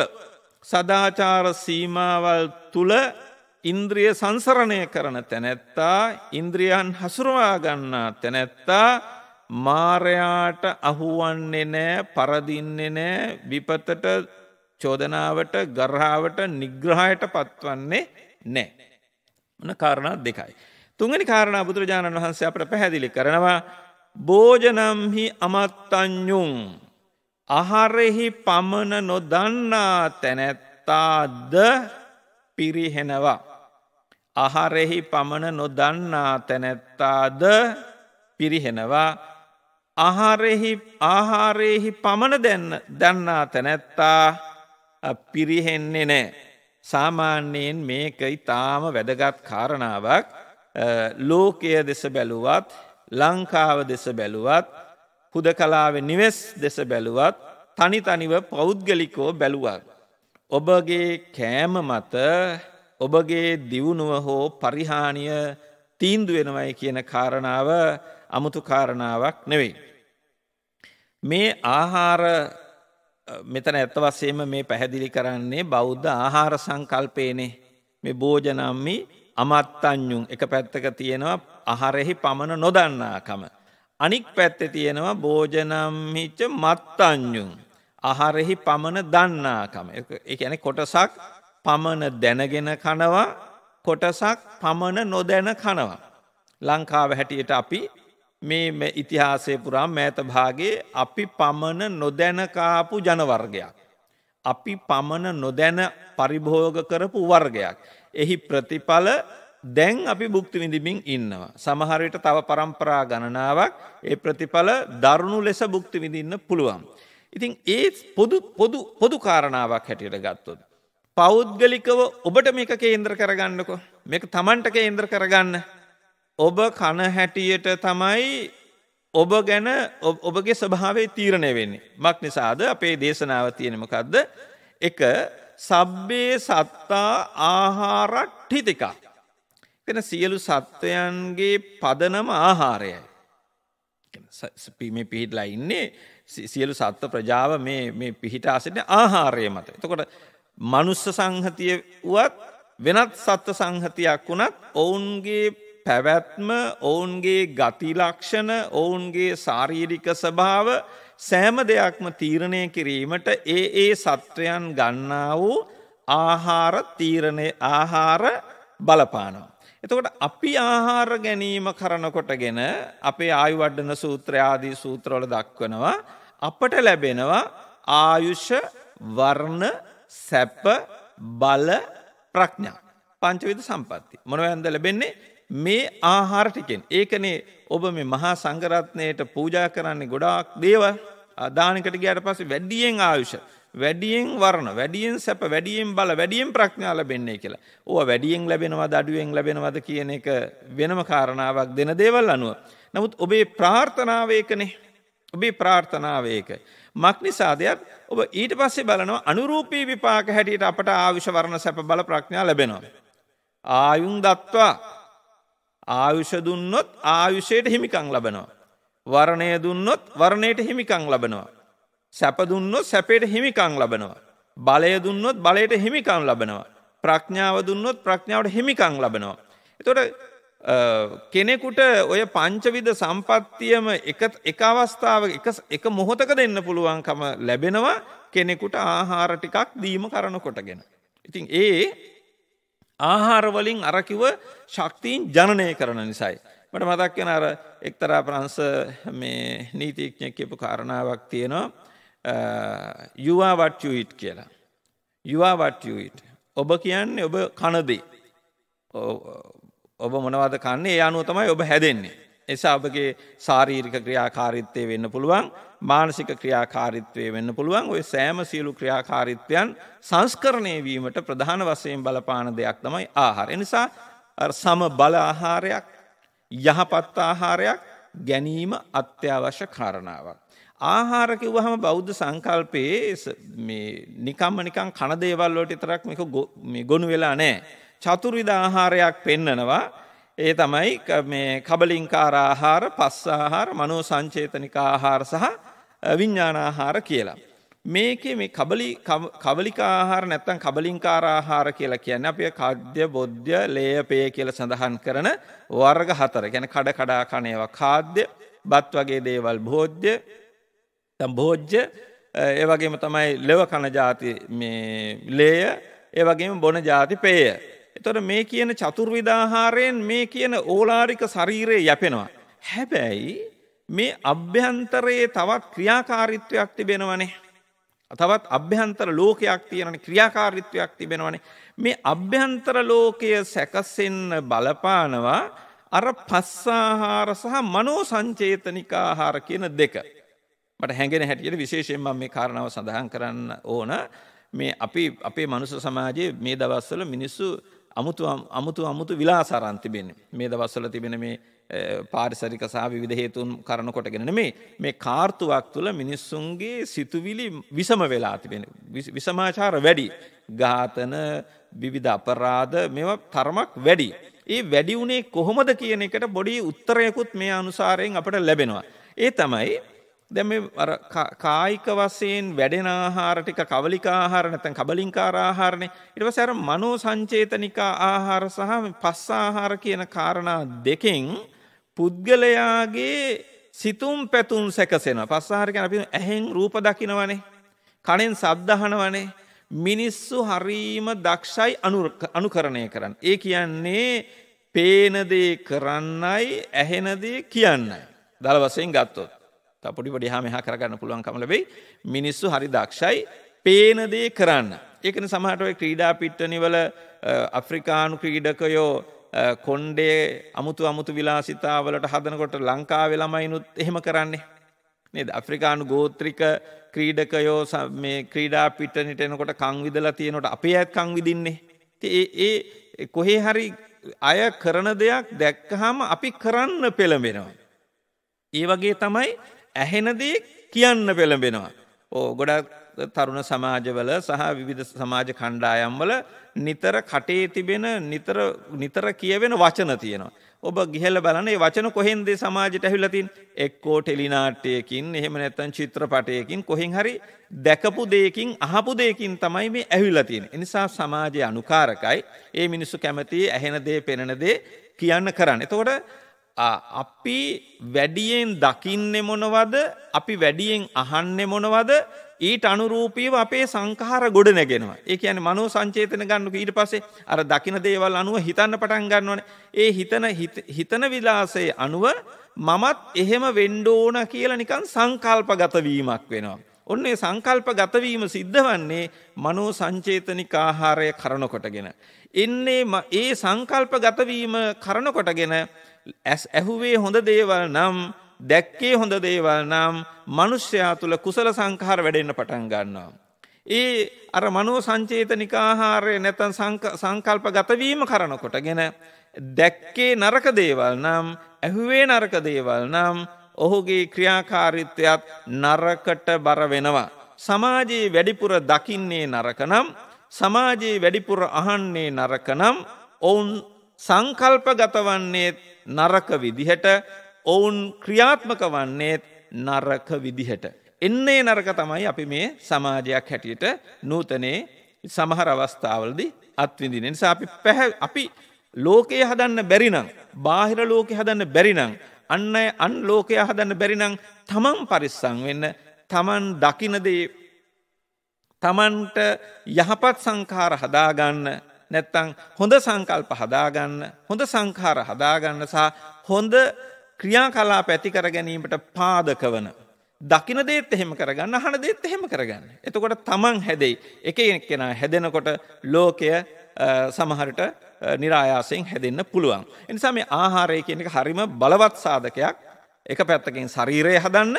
සදාචාර සීමාවල් තුළ ඉන්ද්‍රිය සංසරණය කරන තැනැත්තා ඉන්ද්‍රියන් හසුරවා ගන්නා තැනැත්තා මාරයාට අහුවන්නේ නෑ පරදින්නේ නෑ විපතට චෝදනාවට ගරහාවට නිග්‍රහයට පත්වන්නේ නෑ. වන කාරණා දෙකයි. තුංගනි කාරණ බුදුරජාණන් වහන්සේ අපට පැහැදිලි කරනවා භෝජනම්හි අමත්තඥුම් අහරෙහි පමණ නොදන්නා තැනැත්තාද පිරිහෙනවා. අහරෙහි පමණ නොදන්නා තැනැත්තාද පිරිහෙනවා ආහාරෙහි ආහාරයෙහි පමණ දැන්න දන්නා තැනැත්තා පිරිහෙන්නේ නෑ. සාමාන්‍යයෙන් මේකයි තාම වැදගත් කාරණාවක් ලෝකය දෙස බැලුවත් ලංකාව දෙස බැලුවත් හුද කලාව නිවෙස් දෙස බැලුවත් තනි තනිව පෞද්ගලිකෝ බැලුවක්. ඔබගේ කෑම මත ඔබගේ දියුණුව හෝ පරිහානිය තීන්දුවෙනවයි කියන කාරණාව අමුතු කාරණාවක් නෙවෙයි. මේ ආහාර මෙතන ඇත්ත වස්සේම මේ පැහැදිලි කරන්නේ බෞද්ධ ආහාර සංකල්පයනේ මේ බෝජනම්මි අමත්තඥුන් එක පැත්තක තියෙනවා අහරෙහි පමණ නොදන්නාකම. අනික් පැත්තෙ තියෙනවා බෝජනම්හිච්ච මත්තඥුන් අහරෙහි පමණ දන්නාකම එකන කොටසක් පමණ දැනගෙන කනවා කොටසක් පමණ නොදැන කනවා. ලංකාව හැටියට අපි මේ ඉතිහාසය පුරාම් මෑතභාගේ අපි පමණ නොදැනකාපු ජනවර්ගයක්. අපි පමණ නොදැන පරිභෝග කරපු වර්ගයක්. එහි ප්‍රතිඵල දැන් අපි බුක්ති විඳිමින් ඉන්නවා. සමහරවිට තව පරම්පරා ගණනාවක් ඒ ප්‍රතිඵල දරුණු ලෙස බුක්ති විඳින්න පුළුවන්. ඉතින් ඒ පොදු කාරණාවක් හැටියට ගත්තොත්. පෞද්ගලිකව ඔබට මේක කේන්ද්‍ර කරගන්නකො. මේක තමන්ට කේන්ද්‍ර කරගන්න ඔබ කන හැටියට තමයි ඔබ ගැන ඔබගේ ස්වභාවේ තීරණය වෙන්නේ. මක් නිසාද අපේ දේශනාව තියෙනමකක්ද එක සබ්බේ සත්තා ආහාරට්ටිතිකක්. එන සියලු සත්වයන්ගේ පදනම ආහාරයයි. පිමේ පිහිටලා ඉන්නේ සියලු සත්ව ප්‍රජාව මේ පිහිටා සිටින ආහාරය මත. එතකොට මනුස්ස සංහතිය වුවත් වෙනත් සත්ව සංහතියක් වුණත් ඔවුන්ගේ පැවැත්ම ඔවුන්ගේ ගතිලක්ෂණ ඔවුන්ගේ ශාරීරික ස්භාව සෑම දෙයක්ම තීරණය කිරීමට ඒ ඒ සත්‍රයන් ගන්නා වූ ආහාර තීරණය ආහාර බලපානවා. එතකොට අපි ආහාර ගැනීම කරනකොටගෙන අපේ ආයුවඩ්ඩන සූත්‍රයාදී සූත්‍රවල දක්වනවා අපට ලැබෙනවා ආයුෂ වර්ණ සැප බල ප්‍රඥා පංචවිද සම්පත්ති. මොනව ඇන්ද ලැබෙන්නේ මේ ආහාරටිකෙන් ඒකනේ ඔබ මේ මහා සංගරත්නයට පූජා කරන්නේ ගොඩාක් දේව අධානකට ගයට පසේ වැඩියෙන් ආයුෂ වැඩියෙන් වරණ වැඩියෙන් සැප වැඩියෙන් බල වැඩියෙන් ප්‍රඥා ලැබෙන්නේ කියලා. ඕ වැඩියෙන් ලැබෙනවද අඩුවෙන් ලැබෙනවද කියන එක වෙනම කාරණාවක් දෙන දේවල් අනුව. නමුත් ඔබේ ප්‍රාර්ථනාවේකනේ ඔබේ ප්‍රාර්ථනාවේක. මක්නිසා දෙයක් ඔබ ඊට පස්සේ බලනවා අනුරූපී විපාක හැටියට අපට ආවිශ වරණ සැප බල ප්‍රඥා ලැබෙනවා. ආයුන් දත්වා ආයුෂ දුන්නොත් ආයුෂයට හිමිකං ලබනවා. වරණය දුන්නොත් වරණයට හිමිකං ලබනවා. සැපදුන්නොත් සැපයට හිමිකං ලබනවා. බලය දුන්නොත් බලයට හිමිකං ලබනවා. ප්‍රඥාව දුන්නොත් ප්‍රඥාවට හිමිකං ලබනවා. එතොට කෙනෙකුට ඔය පංචවිද සම්පත්තියම එක අවස්ථාව එක මොහොතක දෙන්න පුළුවන්කම ලැබෙනවා කෙනෙකුට ආහාර ටිකක් දීම කරන කොටගෙන. ඉතින් ඒ ආහාරවලින් අරකිව ශක්තිීන් ජනනය කරන නිසයි. මට මතක් වෙන අර එක්තරා ප්‍රංස මේ නීතිඥ කියපු කාරණාවක් තියෙනවා යුවා වට්යුයිට් කියලා. යුවා වට්යුයිට්. ඔබ කියන්නේ ඔබ කනදී. ඔබ මොනවද කන්නේ ඒ අනුව තමයි ඔබ හැදෙන්නේ. එසා ඔබගේ සාරීරික ක්‍රියාකාරිත්වය වෙන්න පුළුවන් මානසික ක්‍රියාකාරිත්වය වෙන්න පුළුවන් ඔය සෑම සියලු ක්‍රියාකාරිත්වයන් සංස්කරණය වීමට ප්‍රධාන වසයෙන් බලපාන දෙයක් තමයි ආහාර. එනිසා සම බල ආහාරයක් යහපත් ආහාරයක් ගැනීම අත්‍යවශ්‍ය කාරණාවක්. ආහාරකිව හම බෞද්ධ සංකල්පයේ නිකම්ම නිකං කණදේවල්ලෝට තරක් මේක ගොුණු වෙලා නෑ. චතුරිද ආහාරයක් පෙන්නනවා ඒ තමයි මේ කබලින්කාරාහාර පස්සාහාර මනෝ සංචේතනිකාහාර සහ විඤ්ඥානාහාර කියලා. මේක මේ කවලිකාහාර නැත්තන් කබලින්කාරාහාර කියලා කියන්න අපය කද්‍ය බොද්ධ ලේපය කියල සඳහන් කරන වර්ග හතර ගැන කඩ කඩා කනේව කාද්‍ය බත් වගේ දේවල් බෝජ්්‍ය භෝජ්්‍ය ඒවගේම තමයි ලෙව කණ ජාති ලේය ඒවගේම බොන ජාති පේය එතොට මේ කියන චතුර්විධාහාරයෙන් මේ කියන ඕලාරික ශරීරයේ යැපෙනවා. හැබැයි මේ අභ්‍යන්තරයේ තවත් ක්‍රියාකාරිත්වයක් තිබෙනවනේ. තවත් අභ්‍යන්තර ලෝකයක් තියෙනන ක්‍රියාකාරිත්වයක් තිබෙනවනේ. මේ අභ්‍යන්තර ලෝකය සැකසෙන්න බලපානවා අර පස්සාහාර සහ මනෝ සංචේතනිකාහාර කියන දෙක. මට හැඟෙන හැටියට විශේෂයෙන්ම මේ කාරණාව සඳහන් කරන්න ඕන මේ අපි අපේ මනුස සමාජයේ මේ දවස්වල මිනිස්සු අමුතු අමුතු අමුතු විලාසාරන් තිබෙන මේ දවස්වල තිබෙන මේ පාරිසරික සහ විධ හේතුන් කරන කොටගෙන මේ මේ කාර්තුවක් තුළ මිනිස්සුන්ගේ සිතුවිලි විසම වෙලා තිබෙන විසමාචාර වැඩි ඝාතන විවිධ අපරාධ මෙ තරමක් වැඩි. ඒ වැඩි වුණේ කොහොමද කියන එකට බොඩි උත්තරයකුත් මේ අනුසාරයෙන් අපට ලැබෙනවා. ඒ තමයි දැ මේ කායික වසයෙන් වැඩෙන ආහාරටික කවලිකාහාර නැතැන් කබලින්කාර ආහාරණය ඉටව සැර මනෝ සංචේතනිකා ආහාර සහ පස් ආහාර කියන කාරණා දෙකෙන් පුද්ගලයාගේ සිතුම් පැතුම් සැකසෙන පස්සාහරකන අපි ඇහෙන් රූප දකිනවනේ කණෙන් සබ්දහනවනේ මිනිස්සු හරීම දක්ෂයි අනුකරණය කරන්න. ඒ කියන්නේ පේනදේ කරන්නයි ඇහෙනදේ කියන්නයි. දළ වසයෙන් ගත්තොත්. පොඩි පොඩි හා මෙහා කරගන්න පුළුවන්කම ලැබෙයි. මිනිස්සු හරි දක්ෂයි පේන දේ කරන්න. ඒකන සමහට ඔය ක්‍රීඩා පිට්ටනිවල අප්‍රිකානු ක්‍රීඩකයෝ කොන්්ඩේ අමුතු අමුතු විලාසිතාවලට හදනකොට ලංකාවේ ළමයිනුත් එහෙම කරන්නේ. නේද අප්‍රිකානු ගෝත්‍රික ක්‍රීඩකයෝ මේ ක්‍රීඩා පිට්ටනිට එනකොට කංවිදලා තියෙනට අපේ ඇත් කංවිදින්නේ. ඒ කොහේ හරි අය කරන දෙයක් දැක්කහම අපි කරන්න පෙළඹෙනවා. ඒ වගේ තමයි ඇහෙනදී කියන්න පෙළඹෙනවා. ඕ ගොඩක් තරුණ සමාජවල සහ විවිධ සමාජ කණ්ඩායම්වල නිතර කටේ තිබෙන නිතර කියවෙන වචන තියෙනවා. ඔබ ගිහල බලනේ වචන කොහෙන්දේ සමාජයට ඇහිලතින් එක්කෝ ටෙලිනාට්‍යයකින් එහෙම නැත්තන් චිත්‍රපටයකින් කොහෙන් හරි දැකපු දෙයකින් අහපු දෙයකින් තමයි මේ ඇවිලතින්. එනිසා සමාජය අනුකාරකයි ඒ මිනිස්සු කැමති ඇහෙන දේ පෙනෙන දේ කියන්න කරන්න. එතකොට අපි වැඩියෙන් දකින්නේ මොනවද අපි වැඩියෙන් අහන්නෙ මොනවද ඊට අනුරූපීව අපේ සංකහර ගොඩ නැගෙනවා ඒ කියන මනෝ සංචේතන ගන්නක ඊට පසේ අර දකින දේවල් අනුව හිතන්න පටන් ගන්නවන ඒ හිතන හිතන විලාසේ අනුව මමත් එහෙම වෙන්ඩෝන කියලා නිකන් සංකල්ප ගතවීමක් වෙනවා. ඔන්නේ සංකල්ප ගතවීම සිද්ධ වන්නේ මනෝ සංචේතනික ආහාරය කරනකොටගෙන. එන්නේ ඒ සංකල්ප ගතවීම කරනකොටගෙන ඇහුවේ හොඳ දේවල් නම් දැක්කේ හොඳ දේවල් නම් මනුෂ්‍යයා තුළ කුසල සංකාර වැඩෙන්න පටන් ගන්නවා. ඒ අර මනුව සංචේතනිකාහාරය නැතන් සංකල්ප ගතවීම කරනකොට ගෙන දැක්කේ නරක දේවල් නම් ඇහුවේ නරක දේවල් නම් ඔහුගේ ක්‍රියාකාරිත්වයක් නරකට බර වෙනවා. සමාජයේ වැඩිපුර දකින්නේ නරකනම් සමාජයේ වැඩිපුර අහන්නේ නරකනම් ඔවුන් සංකල්පගත වන්නේත් නරක විදිහට ඔවුන් ක්‍රියාත්මක වන්නේත් නරක විදිහට. එන්නේ නරක තමයි අපි මේ සමාජයක් හැටියට නූතනයේ සමහර අවස්ථාවලදි අත්විඳින නිසා අපි පැහැ අපි ලෝකයේ හදන්න බැරිනම් බාහිර ලෝකෙ හදන්න බැරිනම් අන්න අන් ලෝකය හදන්න බැරිනම් තමන් පරිස්සං වෙන්න තමන් දකිනදේ තමන්ට යහපත් සංකාර හදාගන්න නැත්තං හොඳ සංකල්ප හදාගන්න හොඳ සංකාර හදාගන්න සහ හොඳ ක්‍රියා කලා පැති කර ගැනීමට පාදක වන. දකින දේත් එහෙම කරගන්න හන දෙත් එහෙම කරගන්න. එතකොට තමන් හැදෙයි එක කෙන හැදෙනකොට ලෝකය සමහරට නිරායාසයෙන් හැදෙන්න්න පුළුවන්. එනිසා මේ ආහාරය කියනෙක හරිම බලවත් සාධකයක් එක පැත්තකින් ශරීරය හදන්න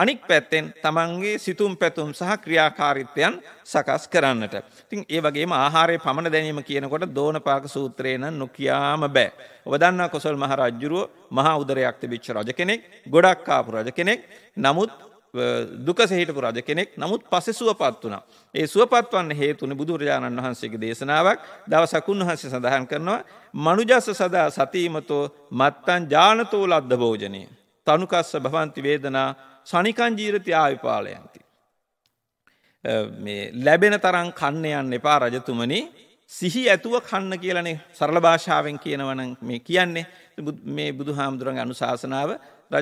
අනික් පැත්තෙන් තමන්ගේ සිතුම් පැතුම් සහ ක්‍රියාකාරිත්වයන් සකස් කරන්නට. තින් ඒ වගේම ආහාරය පමණ දැනීම කියනකොට දෝනපාක සූත්‍රයන නොකයාම බෑ. ඔබදන්න කොසල් මහ රජ්ජුරුව මහා උදරයක් තිබිච්ච රජ කෙනෙක් ගොඩක් කාපු රජ කෙනෙක් නමුත් දුකසහිටපු රජ කෙනෙක් නමුත් පසෙ සුවපත් වනා. ඒ සුවපත්වන්න හේතුන බුදුරජාණන් වහන්සේගේ දේශනාවක් දවසකුන් වහන්සේ සඳහන් කරනවා මනුජස සදා සතීමතෝ මත්තන් ජානතෝ ලද්ද භෝජනය. තනුකස්ස භවන්ති වේදනා සනිකංජීරති ආවිපාලයන්ති. ලැබෙන තරම් කන්නයන් එපා රජතුමනි සිහි ඇතුව කන්න කියලනේ සරල භාෂාවෙන් කියනවන මේ කියන්නේ මේ බුදු හාමුදුරන් අනුශාසනාව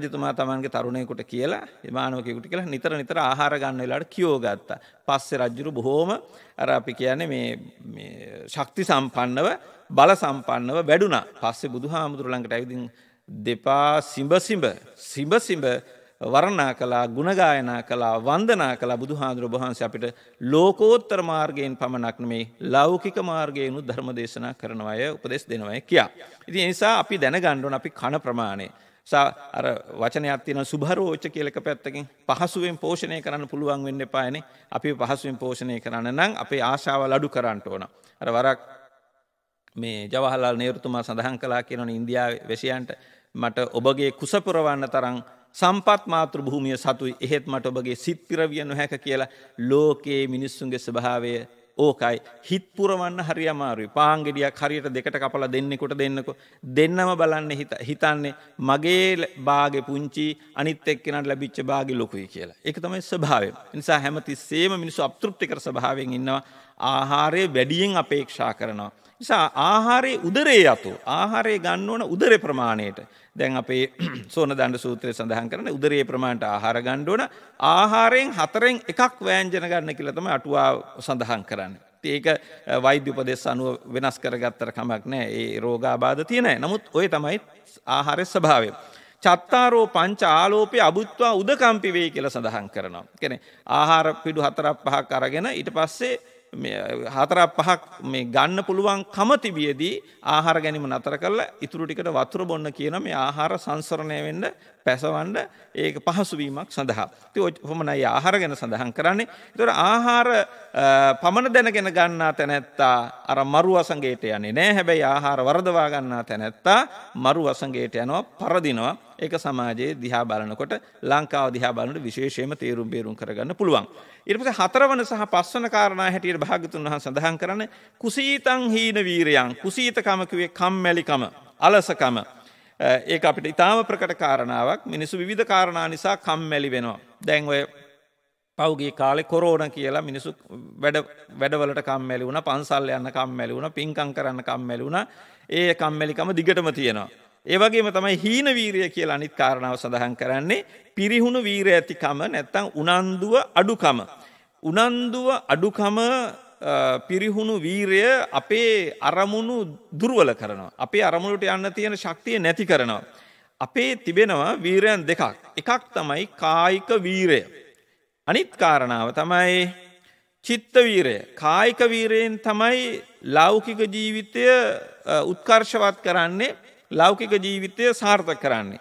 රජතුමා තමන්ගේ තරුණයකුට කියලා එමානෝකෙකුට කියලා නිතර නිතර ආහාර ගන්න වෙලාට කියෝගත්ත. පස්සේ රජ්ජුරු බොහෝම අර අපි කියන්නේ මේ ශක්ති සම්පන්නව බල සම්පන්නව වැඩුණා. පස්සේ බුදුහාමුදුර ළඟට ඇවිදින් දෙපා සිඹ සිඹ සිඹ සිඹ වරණා කලා ගුණගායනා කලා වන්දනා කලා බුදු හාදුර බහන්ස අපිට ලෝකෝත්තර මාර්ගයෙන් පමණක් මේ ලෞකික මාර්ගයනු ධර්ම දේශනා කරනවය උපදෙස් දෙනවය කියා. ඉති නිසා අපි දැනගණ්ඩුවන අපි කණ ප්‍රමාණය. අර වචනයක් තියෙන සුභරෝච කියලක පැත්තකින් පහසුවෙන් පෝෂණය කරන්න පුළුවන් වෙන්න පායනේ අපි පහසුවෙන් පෝෂණය කරන්න නම් අපේ ආශාව ලඩු කරන්නට ඕන. අර වරක් මේ ජවහලා නේරතුමා සඳහන් කලා කියනවන ඉන්දියාව වැසියන්ට මට ඔබගේ කුසපුරවන්න තරම් සම්පත් මාතෘ භූමිය සතුයි එහෙත් මට ඔබගේ සිත්තිරවිය නොහැක කියලා ලෝකයේ මිනිස්සුන්ගේ ස්භාවය ඕකයි හිත්පුරවන්න හරි අමාරුයි පාංගෙඩියක් හරියට දෙකට කපල දෙන්නෙකොට දෙන්නකො දෙන්නම බලන්න හිතන්නේ මගේ බාග පුංචි අනිත් එක්කෙනට ලැබිච්ච බාග ලොකුයි කියලා එක තමයි ස්භාවය නිසා හැමති සේම මිනිසු අපතෘප්තිකර ස්භාවෙන් ඉන්නවා ආහාරය වැඩියෙන් අපේක්ෂා කරනවා. නිසා ආහාරයේ උදරේ යතු ආහාරය ගන්න ඕන උදර ප්‍රමාණයට දැන් අපේ සෝන දණ්ඩ සූත්‍රය සඳහන් කරන උදරයේ ප්‍රමාණයට ආහාර ගන්න ඕන ආහාරයෙන් හතරෙන් එකක් වෑංජන ගන්න කියලා තමයි අටුවාව සඳහන් කරන්නේ. ඒක වෛද්‍ය උපදෙස් අනුව වෙනස් කරගත්තර කමක් නෑ ඒ රෝගාබාධ තියෙන නමුත් ඔය තමයි ආහාරය ස්වභාවය. චත්තාරෝ පංච ආලෝපය අබුත්වා උදකම්පිවේ කියල සඳහන් කරනවා. කෙනෙ ආහාර පිඩු හතරක් පහක් අරගෙන ඊට පස්සේ හතර පහක් මේ ගන්න පුළුවන් කමතිබියදී ආහාර ගැනීම නතර කරලා ඉතුරු ටිකට වතුර බොන්න කියන මේ ආහාර සංසරණය වෙන්න පැසවන්ඩ ඒක පහසුවීමක් සඳහා. ති හොමනයි ආහාර ගැන සඳහන් කරන්නේ. තොර ආහාර පමණ දැනගෙන ගන්නා තැනැත්තා අර මරු අසගේට යන්නේ නෑ හැබැයි ආහාර වරදවා ගන්නා තැනැත්තා මරු අසගේට යනවා පරදිනවා. ඒක සමාජයේ දිහා බලනකොට ලංකාව දිහා බලනට විශේෂයම තේරුම් බේරුම් කරගන්න පුළුවන්. ඉරිපස හතරවන සහ පස්වන කාරණා හැටියට භාගතුන් වහන් සඳහන් කරන කුසීතං හීන වීරයන් කුසීතකමකිවේ කම්මැලිකම අලසකම ඒ අපිට ඉතාම ප්‍රකට කාරණාවක් මිනිසු විධ කාරණා නිසා කම්මැලි වෙනවා. දැන් ඔය පෞගේ කාලෙ කොරෝන කියලා මිනිසු වැඩවලට කම්මැලි වුණ පන්සල් යන්න කම්මැලි වුණ පින්කං කරන්න කම්මැලි වුණ ඒ කම්මැලිකම දිගටම තියෙනවා. ඒවගේම තමයි හීන වීරය කියලා අනිත් කාරණාව සඳහන් කරන්නේ පිරිහුණු වීර ඇතිකම නැත්තං උනන්දුව අඩුකම. උනන්දුව අඩුකම පිරිහුණු වීරය අපේ අරමුණු දුර්වල කරනවා. අපේ අරමුණුට යන්න තියෙන ශක්තිය නැති කරනවා. අපේ තිබෙනවා වීරයන් දෙකක්. එකක් තමයි කායික වීරය. අනිත් කාරණාව තමයි චිත්ත වීරය. කායික වීරයෙන් තමයි ලෞකික ජීවිතය උත්කර්ෂවත් කරන්නේ ලෞකික ජීවිතය සාර්ථක කරන්නේ.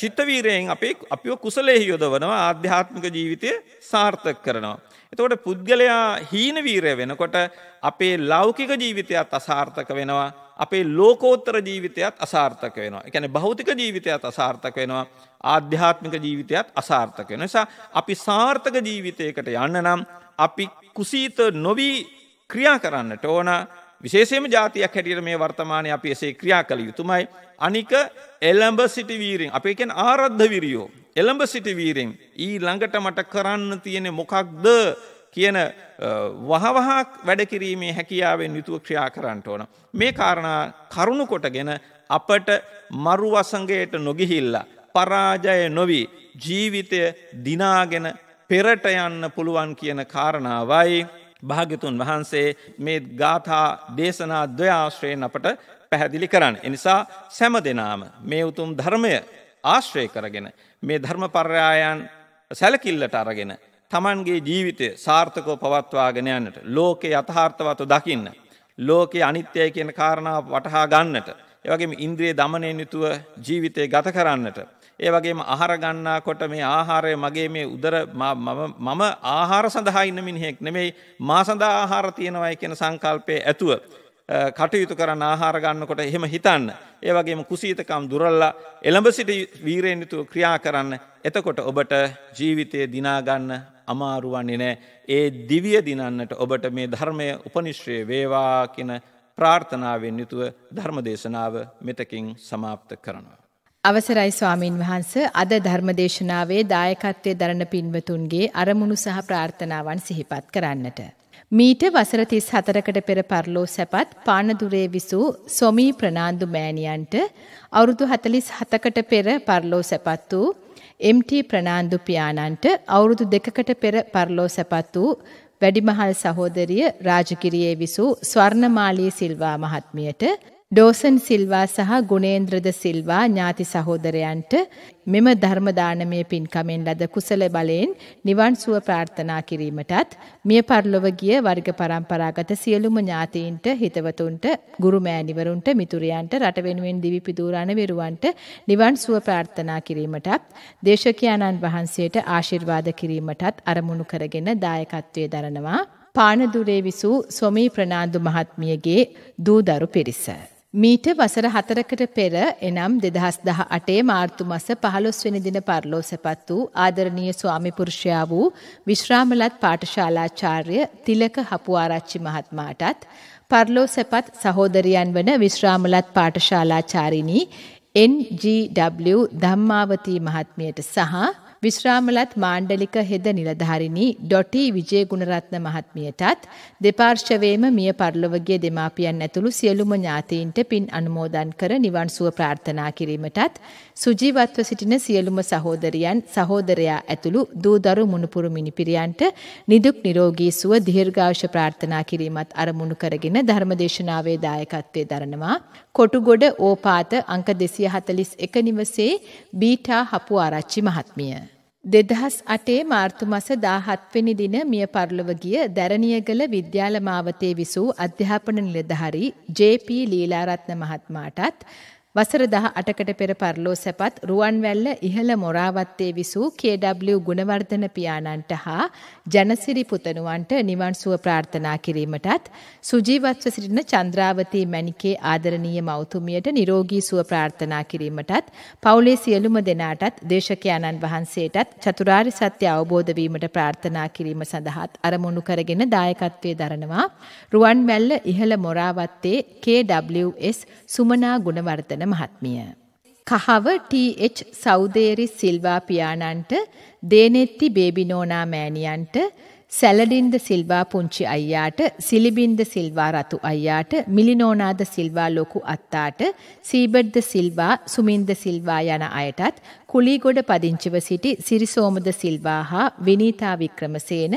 චිත්තවීරයෙන් අපේ අපිව කුසලෙහි යොදවනවා ආධ්‍යාත්මික ජීවිතය සාර්ථක කරනවා. එතකොට පුද්ගලයා හීනවීරය වෙනකොට අපේ ලෞකික ජීවිතයත් අසාර්ථක වෙනවා අපේ ලෝකෝත්තර ජීවිතයත් අසාර්ථක වෙනවා. එකැන භෞතික ජීවිතයත් අසාර්ථක වෙනවා ආධ්‍යාත්මික ජීවිතයත් අසාර්ථක වෙන නිසා අපි සාර්ථක ජීවිතයකට යන්න නම් අපි කුසීත නොවී ක්‍රියා කරන්නට ඕන විශේෂයම ජාතියක් හැටියට මේ වර්තමානය අපි එසේ ක්‍රියා කළ යුතුමයි. අනික එළඹ සිටි වීරෙන් අපේ කැන ආරද්ධ විරියෝ. එළඹ සිටි වීරෙන් ඊ ළඟට මට කරන්න තියෙනෙ මොකක්ද කියන වහවහක් වැඩකිරීමේ හැකියාවෙන් යුතුව ක්‍රියා කරන්නට ඕන. මේ කාරණා කරුණු කොටගෙන අපට මරු වසඟයට නොගිහිල්ලා. පරාජය නොවී ජීවිතය දිනාගෙන පෙරට යන්න පුළුවන් කියන කාරණාවයි. භාගතුන් වහන්සේ මේ ගාථා දේශනා ද්වයාශ්‍රයෙන් අපට පැහැදිලි කරන්න. එනිසා සැම දෙනාම මේ උතුම් ධර්මය ආශ්‍රය කරගෙන මේ ධර්ම පර්යායන් සැලකිල්ලට අරගෙන තමන්ගේ ජීවිතය සාර්ථකෝ පවත්වාගෙන යන්නට ලෝකේ යථාර්ථවතු දකින්න. ලෝකයේ අනිත්‍යය කියන කාරණාව වටහා ගන්නට. එවගේම ඉන්ද්‍රිය දමනයෙන් යුතුව ජීවිතය ගත කරන්නට. ඒ වගේම ආහාර ගන්නා කොට මේ ආහාරය මගේ මේ උදර මම ආහාර සඳහා ඉන්න මිනිහෙක් නෙමෙයි මා සඳහා ආහාර තියෙනවයි කියන සංකල්පය ඇතුව කටයුතු කරන ආහාර ගන්නකොට එහෙම හිතන්න. ඒ වගේම කුසීතකම් දුරල්ලා එළඹ සිට වීරයෙන් යුතුව ක්‍රියා කරන්න. එතකොට ඔබට ජීවිතය දිනා ගන්න අමාරු වන්නේ නැහැ. ඒ දිව්‍ය දිනන්නට ඔබට මේ ධර්මය උපනිශ්‍රේ වේවා කියන ප්‍රාර්ථනාවෙන් යුතුව ධර්ම දේශනාව මෙතකින් સમાપ્ત කරනවා. අවසරයි ස්වාමීන් වහන්ස අද ධර්මදේශනාවේ දායකත්වය දරණ පින්වතුන්ගේ අරමුණු සහ ප්‍රාර්ථනාවන් සිහිපත් කරන්නට. මීට වසර 34කට පෙර පරලෝ සැපත් පානදුරේ විසූ සොමී ප්‍රනාන්දු මෑණියන්ට අවුරුදු 47කට පෙර පරලෝ සැපත් වූ MT ප්‍රනාන්දු පියාණන්ට අවුරුදු දෙකකට පෙර පරලෝ සැපත් වූ වැඩිමහල් සහෝදරිය රාජගිරියේ විසූ ස්වර්ණමාලී සිල්වා මහත්මියට ඩෝසන් සිල්වා සහ ගුණේන්ද්‍රද සිල්වා ඥාති සහෝදරයන්ට මෙම ධර්ම දානමය පින්කමෙන් ලද කුසල බලයෙන් නිවන් සුව ප්‍රාර්ථනා කිරීමටත් මිය පරලොව ගිය වර්ග પરම්පරාගත සියලුම ඥාතීන්ට හිතවතුන්ට ගුරු මෑණිවරුන්ට මිතුරියන්ට රට වෙනුවෙන් දිවි පිදූරණ විරුවන්ට නිවන් සුව ප්‍රාර්ථනා කිරීමටත් දේශකයාණන් වහන්සේට ආශිර්වාද කිරීමටත් අරමුණු කරගෙන දායකත්වයේ දරනවා පානදුරේ විසූ ස්වමී ප්‍රනාන්දු මහත්මියගේ දූදරු පිරිස. මීට වසර හතරකට පෙර එනම් 2018 මාර්තු මස 15 වෙනි දින පරලෝසපත් වූ ආදරණීය ස්වාමිපුරුෂයා වූ විශ්‍රාමලත් පාඨශාලාචාර්ය තිලක හපුආරච්චි මහත්මයාටත් පරලෝසපත් සහෝදරියන් වන විශ්‍රාමලත් පාඨශාලාචාරිණී NGW ධම්මාවතී මහත්මියට සහ විශ්‍රාමලත් මාණ්ඩලික හෙද නිලධාරිණී ඩොටී විජේගුණරත්න මහත්මියටත් දෙපාර්ශවයේම මිය පරලොවගේ දෙමාපියන් ඇතුළු සියලුම ඥාතීන්ට පින් අනුමෝදන් කර නිවන් සුව ප්‍රාර්ථනා කිරීමටත් සුජීවත්ව සිටින සියලුම සහෝදරියන් සහෝදරයා ඇතුළු දූ දරු මුණුපුරු මිනිපිරියන්ට නිදුක් නිරෝගී සුව දීර්ඝායුෂ ප්‍රාර්ථනා කිරීමත් අරමුණු කරගෙන ධර්මදේශනාවේ දායකත්වයේ දරනවා කොටුගොඩ ඕපාත අංක 241 නිවසේ බීටා හපු ආරච්චි මහත්මිය දෙදහස් අටේ මාර්තු මස දාහත්වෙනි දින මිය පරලොව ගිය දැරණියගල විද්‍යාල මාවතේ විසූ අධ්‍යාපන නිලධහරි ජේ.පී. ලීලාරත්න මහත්මාටත් වසර 18කට පෙර පරලෝ සැපත් රුවන්වැල්ල ඉහළ මොරාවත්තේ විසූ KW ගුණවර්ධන පියාණන්ට හා ජනසිරි පුතණුවන්ට නිවන් සුව ප්‍රාර්ථනා කිරීමටත් සුජීවත්ව සිටින චන්ද්‍රාවතී මණිකේ ආදරණීය මවතුමියට නිරෝගී සුව ප්‍රාර්ථනා කිරීමටත් පවුලේ සියලුම දෙනාටත් දේශකයන්න් වහන්සේටත් චතුරාර්ය සත්‍ය අවබෝධ වීමට ප්‍රාර්ථනා කිරීම සඳහාත් අරමුණු කරගෙන දායකත්වයේ දරනවා රුවන්වැල්ල ඉහළ මොරාවත්තේ KWS සුමනා ගුණවර්ධන මහත්මිය. කහව ටීච් සෞදේරි සිල්වා පියාණන්ට දේනෙත්ති බේබිනෝනා මෑණියන්ට සැලඩින්ද සිල්වා පුංචි අයියාට සිලිබින්ද සිල්වා රතු අයියාට මිලිනෝනාද සිල්වා ලොකු අත්තාට සීබර්ද සිල්වා සුමින්ද සිල්වා යන අයටත් කුලිගොඩ පදිංචිව සිටි සිරිසෝමද සිල්වා හා විනීතා වික්‍රමසේන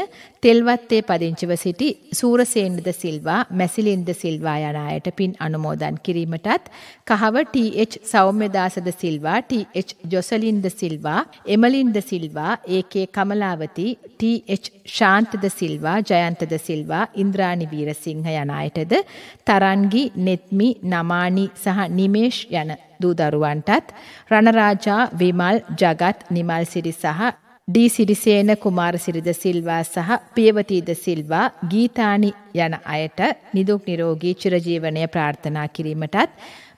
තෙල්වත්තේ පදිංචිව සිටි සූරසේනද සිල්වා මැසිලින්ද සිල්වා යන අයට පින් අනුමෝදන් කිරීමටත් කහව ටීච් සෞම්‍යදාසද සිල්වා ටීච් ජොසලින්ද සිල්වා එමලින්ද සිල්වා ඒකේ කමලාවති ටීච් ශාන්තද සිල්වා ජයන්තද සිල්වා ඉන්ද්‍රාණි වීරසිංහ යන අයටද තරන්ගි නෙත්මි නමානි සහ නිමේෂ් යන දූදරුවන්ටත් රණරාජා විමල් ජගත් නිමල් සිරි සහ ඩී සිරිසේන කුමාරසිරිද සිල්වා සහ පියවතීද සිල්වා ගීතානි යන අයට නිදුක් නිරෝගී චිරජීවනය ප්‍රාර්ථනා කිරීමටත්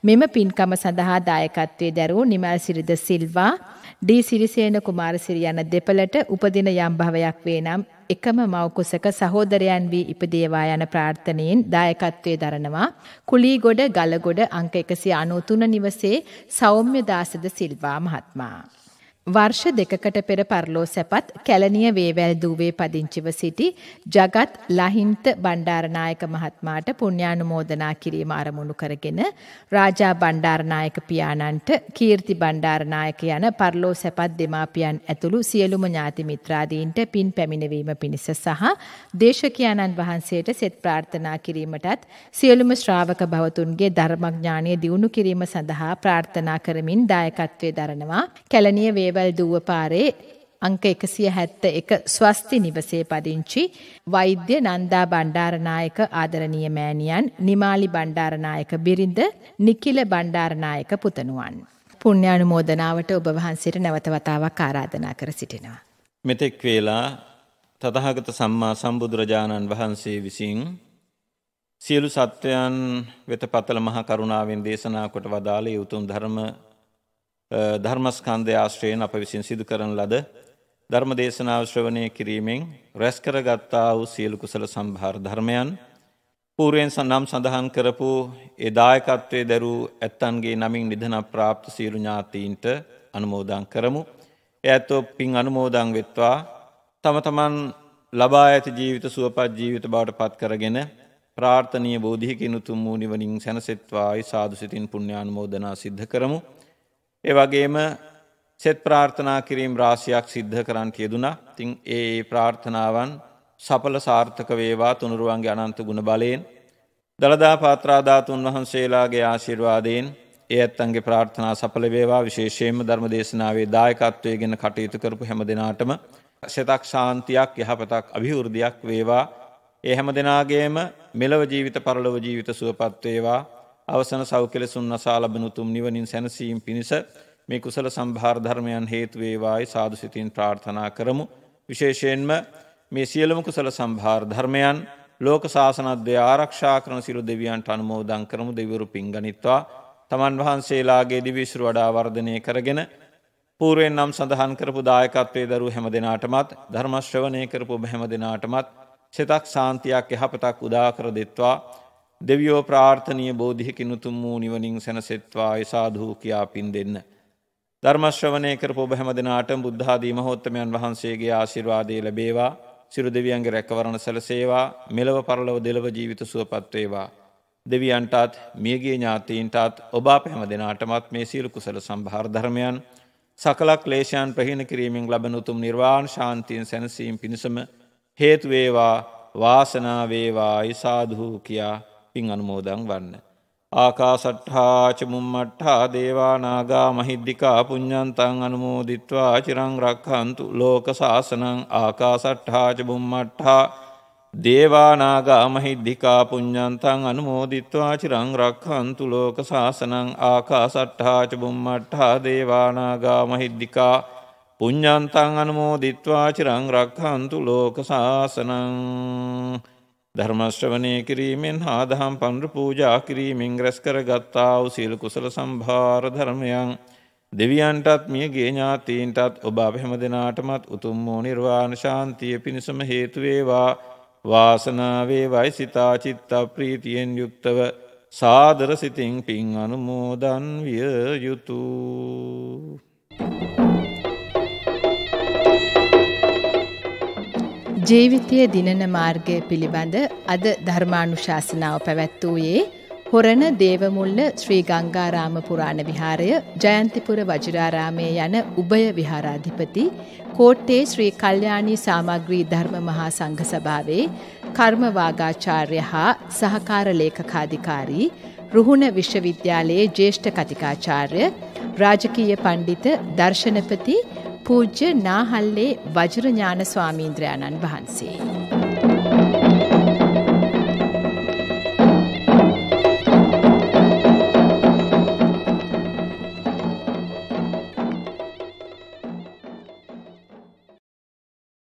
මෙම පින්කම සඳහා දායකත්වයේ දැරූ නිමල් සිරිද සිල්වා ඩී සිරිසේන කුමාරසිරි යන දෙපළට උපදින යම් භවයක් වේ නම් එකම මව්කුසක සහෝදරයන් වී ඉපදේවා යන ප්‍රාර්ථනයෙන් දායකත්වයේ දරනවා කුලීගොඩ ගලගොඩ අංක 193 නිවසේ සෞම්‍ය දාසද සිල්වා මහත්මයා වර්ෂ දෙකකට පෙර පරලෝ සැපත් කැලනිය වේවැල් දූවේ පදිංචිව සිටි ජගත් ලහින්ත බණ්ඩාරනායක මහත්මාට පුණ්‍යානුමෝදනා කිරීම අරමුණු කරගෙන රාජා බණ්ඩාරනායක පියාණන්ට කීර්ති බණ්ඩාරනායක යන පරලෝ සැපත් දෙමාපියන් ඇතුළු සියලුම ඥාති මිත්‍රාදීන්ට පින් පැමිණවීම පිණිස සහ දේශකයාණන් වහන්සේට සෙත් ප්‍රාර්ථනා කිරීමටත් සියලුම ශ්‍රාවක භවතුන්ගේ ධර්මඥානය දියුණු කිරීම සඳහා ප්‍රාර්ථනා කරමින් දායකත්වයේ දරනවා කැලනිය වේවැල් වැල්දුව පාරේ අංක 171 ස්වස්ති නිවසේ පදිංචි වෛද්‍ය නන්දා බණ්ඩාරනායක ආදරණීය මෑණියන් නිමාලි බණ්ඩාරනායක බිරිඳ නිකිල බණ්ඩාරනායක පුතණුවන් පුණ්‍යානුමෝදනාවට ඔබ වහන්සේට නැවත වතාවක් ආරාධනා කර සිටිනවා මෙතෙක් වේලා තථාගත සම්මා සම්බුදුරජාණන් වහන්සේ විසින් සියලු සත්වයන් වෙත පතල මහා කරුණාවෙන් දේශනා කොට වදාළේ උතුම් ධර්ම ධර්මස්කන්ධය ආශ්‍රයෙන් අප විසින් සිදු කරන ලද ධර්ම දේශනාව ශ්‍රවණය කිරීමෙන් රැස්කර ගත්තා වූ සියලු කුසල සම්භාර ධර්මයන් පූර්යෙන් සනම් සඳහන් කරපු ඒ දායකත්වයේ දරූ ඇත්තන්ගේ නමින් නිධන ප්‍රාප්ත සියලු ඥාතීන්ට අනුමෝදන් කරමු. ඇත්තෝ පින් අනුමෝදන් වෙත්වා තම තමන් ලබා ඇති ජීවිත සුවපත් ජීවිත බවට පත් කරගෙන ප්‍රාර්ථනය බෝධිහිකිනුතුම් වූ නිවනින් සැනසෙත්වායි සාදු සිතින් පුුණ්‍යානුමෝදනා සිද්ධ කරමු. එවගේම සෙත් ප්‍රාර්ථනා කිරීම් රාශයක් සිද්ධ කරන්න යෙදුනා තින් ඒ ප්‍රාර්ථනාවන් සපල සාර්ථක වේවා තුනුරුවන්ගේ අනන්ත ගුණ බලයෙන් දළදා පාත්‍රාධාතුන් වහන්සේලාගේ ආශිර්වාදයෙන් ඒ ඇත්තන්ගේ ප්‍රාර්ථනා සපල වේවා විශේෂයෙන්ම ධර්ම දේශනාවේ දායකත්වය ගෙන කටයුතු කරපු හැම දෙනාටම සෙතක් ශාන්තියක් යහපතක් අභිවෘද්ධියක් වේවා ඒ හැම දෙනාගේම මෙලව ජීවිත පරලොව ජීවිත සුවපත් වේවා අවසන සෞඛලෙසුන් නසා ලබනුතුම් නිවනින් සැනසීම් පිණිස මේ කුසල සම්භාර ධර්මයන් හේතුවේවායි සාදුසිතින් ප්‍රාර්ථනා කරමු. විශේෂයෙන්ම මේ සියලම කුසල සම්භාර ධර්මයන් ලෝක ශාසනද්‍ය ආරක්ෂා කරන සිරු දෙවියන්ට අනුමෝදං කරමු දෙවරු පින්ගනිත්වා තමන් වහන්සේලාගේ දිවිශරු වඩා වර්ධනය කරගෙන පූරුවෙන් නම් සඳහන් කරපු දායකත්වයේ දරු හැම දෙනාටමත් ධර්මශ්‍රවනය කරපු බැහැම දෙනාටමත් සෙතක් සාන්තියක් යහපතක් උදාකර දෙත්වා දෙවියෝ ප්‍රාර්ථනය බෝධිහකින් උතුම් වූ නිවනින් සැනසෙත්වා එසාධූ කියා පින් දෙන්න. ධර්මශ්‍රවනය කර පොබ හැම දෙනාට බුද්ධාදී මහෝත්තමයන් වහන්සේගේ ආශිර්වාදය ලැබේවා සිරු දෙවියන්ගේ රැකවරණ සැලසේවා මෙලව පරලව දෙලව ජීවිත සුවපත්වේවා. දෙවියන්ටත් මියගේ ඥාතීන්ටත් ඔබා පැහැම දෙනාටමත් මේ සීලු කුසල සම්භාර ධර්මයන් සකලක් ලේෂයන් ප්‍රහිණ කිරීමෙන් ලබන උතුම් නිර්වාණ ශාන්තියෙන් සැනසීම් පිණිසම හේතුවේවා වාසනාවේවා යිසාධූ කියා පින් අනුමෝදං වන්න. ආකාසට්හාච මුම්මට්හා දේවානාගා මහිද්දිිකා පුඤ්ඥන්තං අනුමෝදිත්වා චිරං රක්හන්තු ලෝක ශාසනං ආකාසට්හාච බුම්මට්හා දේවානාගා මහිද්දිිකා පුඤ්ඥන්තං අනුමෝදිත්වා චිරං රක්හන්තු ලෝක ශාසනං ආකාසට්හාච බුම්මට්හා දේවානාගා මහිද්දිිකා පුඤ්ඥන්තං අනුමෝදිත්වා චිරං රක්හන්තු ලෝක ශාසනං ධර්මශ්‍රවනය කිරීමෙන් හාදහම් පණ්ඩ පූජා කිරීමෙන් ග්‍රැස් කර ගත්තාව සීල කුසල සම්භාර ධර්මයන් දෙවියන්ටත් මිය ගේඥාතීන්ටත් ඔබ අපහෙම දෙනාටමත් උතුම් වූ නිර්වාණ ශාන්තිය පිණිසම හේතුවේවා වාසනාවේ වයිසිතා චිත්ත ප්‍රීතියෙන් යුක්තව සාදර සිතින් පින් අනුමෝදන් විය යුතු. Thank you. ජීවිතය දිනන මාර්ගය පිළිබඳ අද ධර්මානුශාසනාව පැවැත්වූයේ හොරණ දේවමුල්ල ශ්‍රී ගංගාරාම පුරාණ විහාරය ජයන්තිපුර වජරාරාමය යන උභය විහාරාධිපති කෝට්ටේ ශ්‍රී කල්්‍යයානී සාමග්‍රී ධර්ම මහා සංඝ සභාවේ කර්මවාගාචාර්ය හා සහකාර ලේකකාධිකාරී රුහුණ විශ්වවිද්‍යාලයේ ජේෂ්ඨ කතිකාචාර්ය රාජකීය පණ්ඩිත දර්ශනපති පූජ්‍ය නාහල්ලේ වජිරඥාන ස්වාමීන්ද්‍රයාණන් වහන්සේ.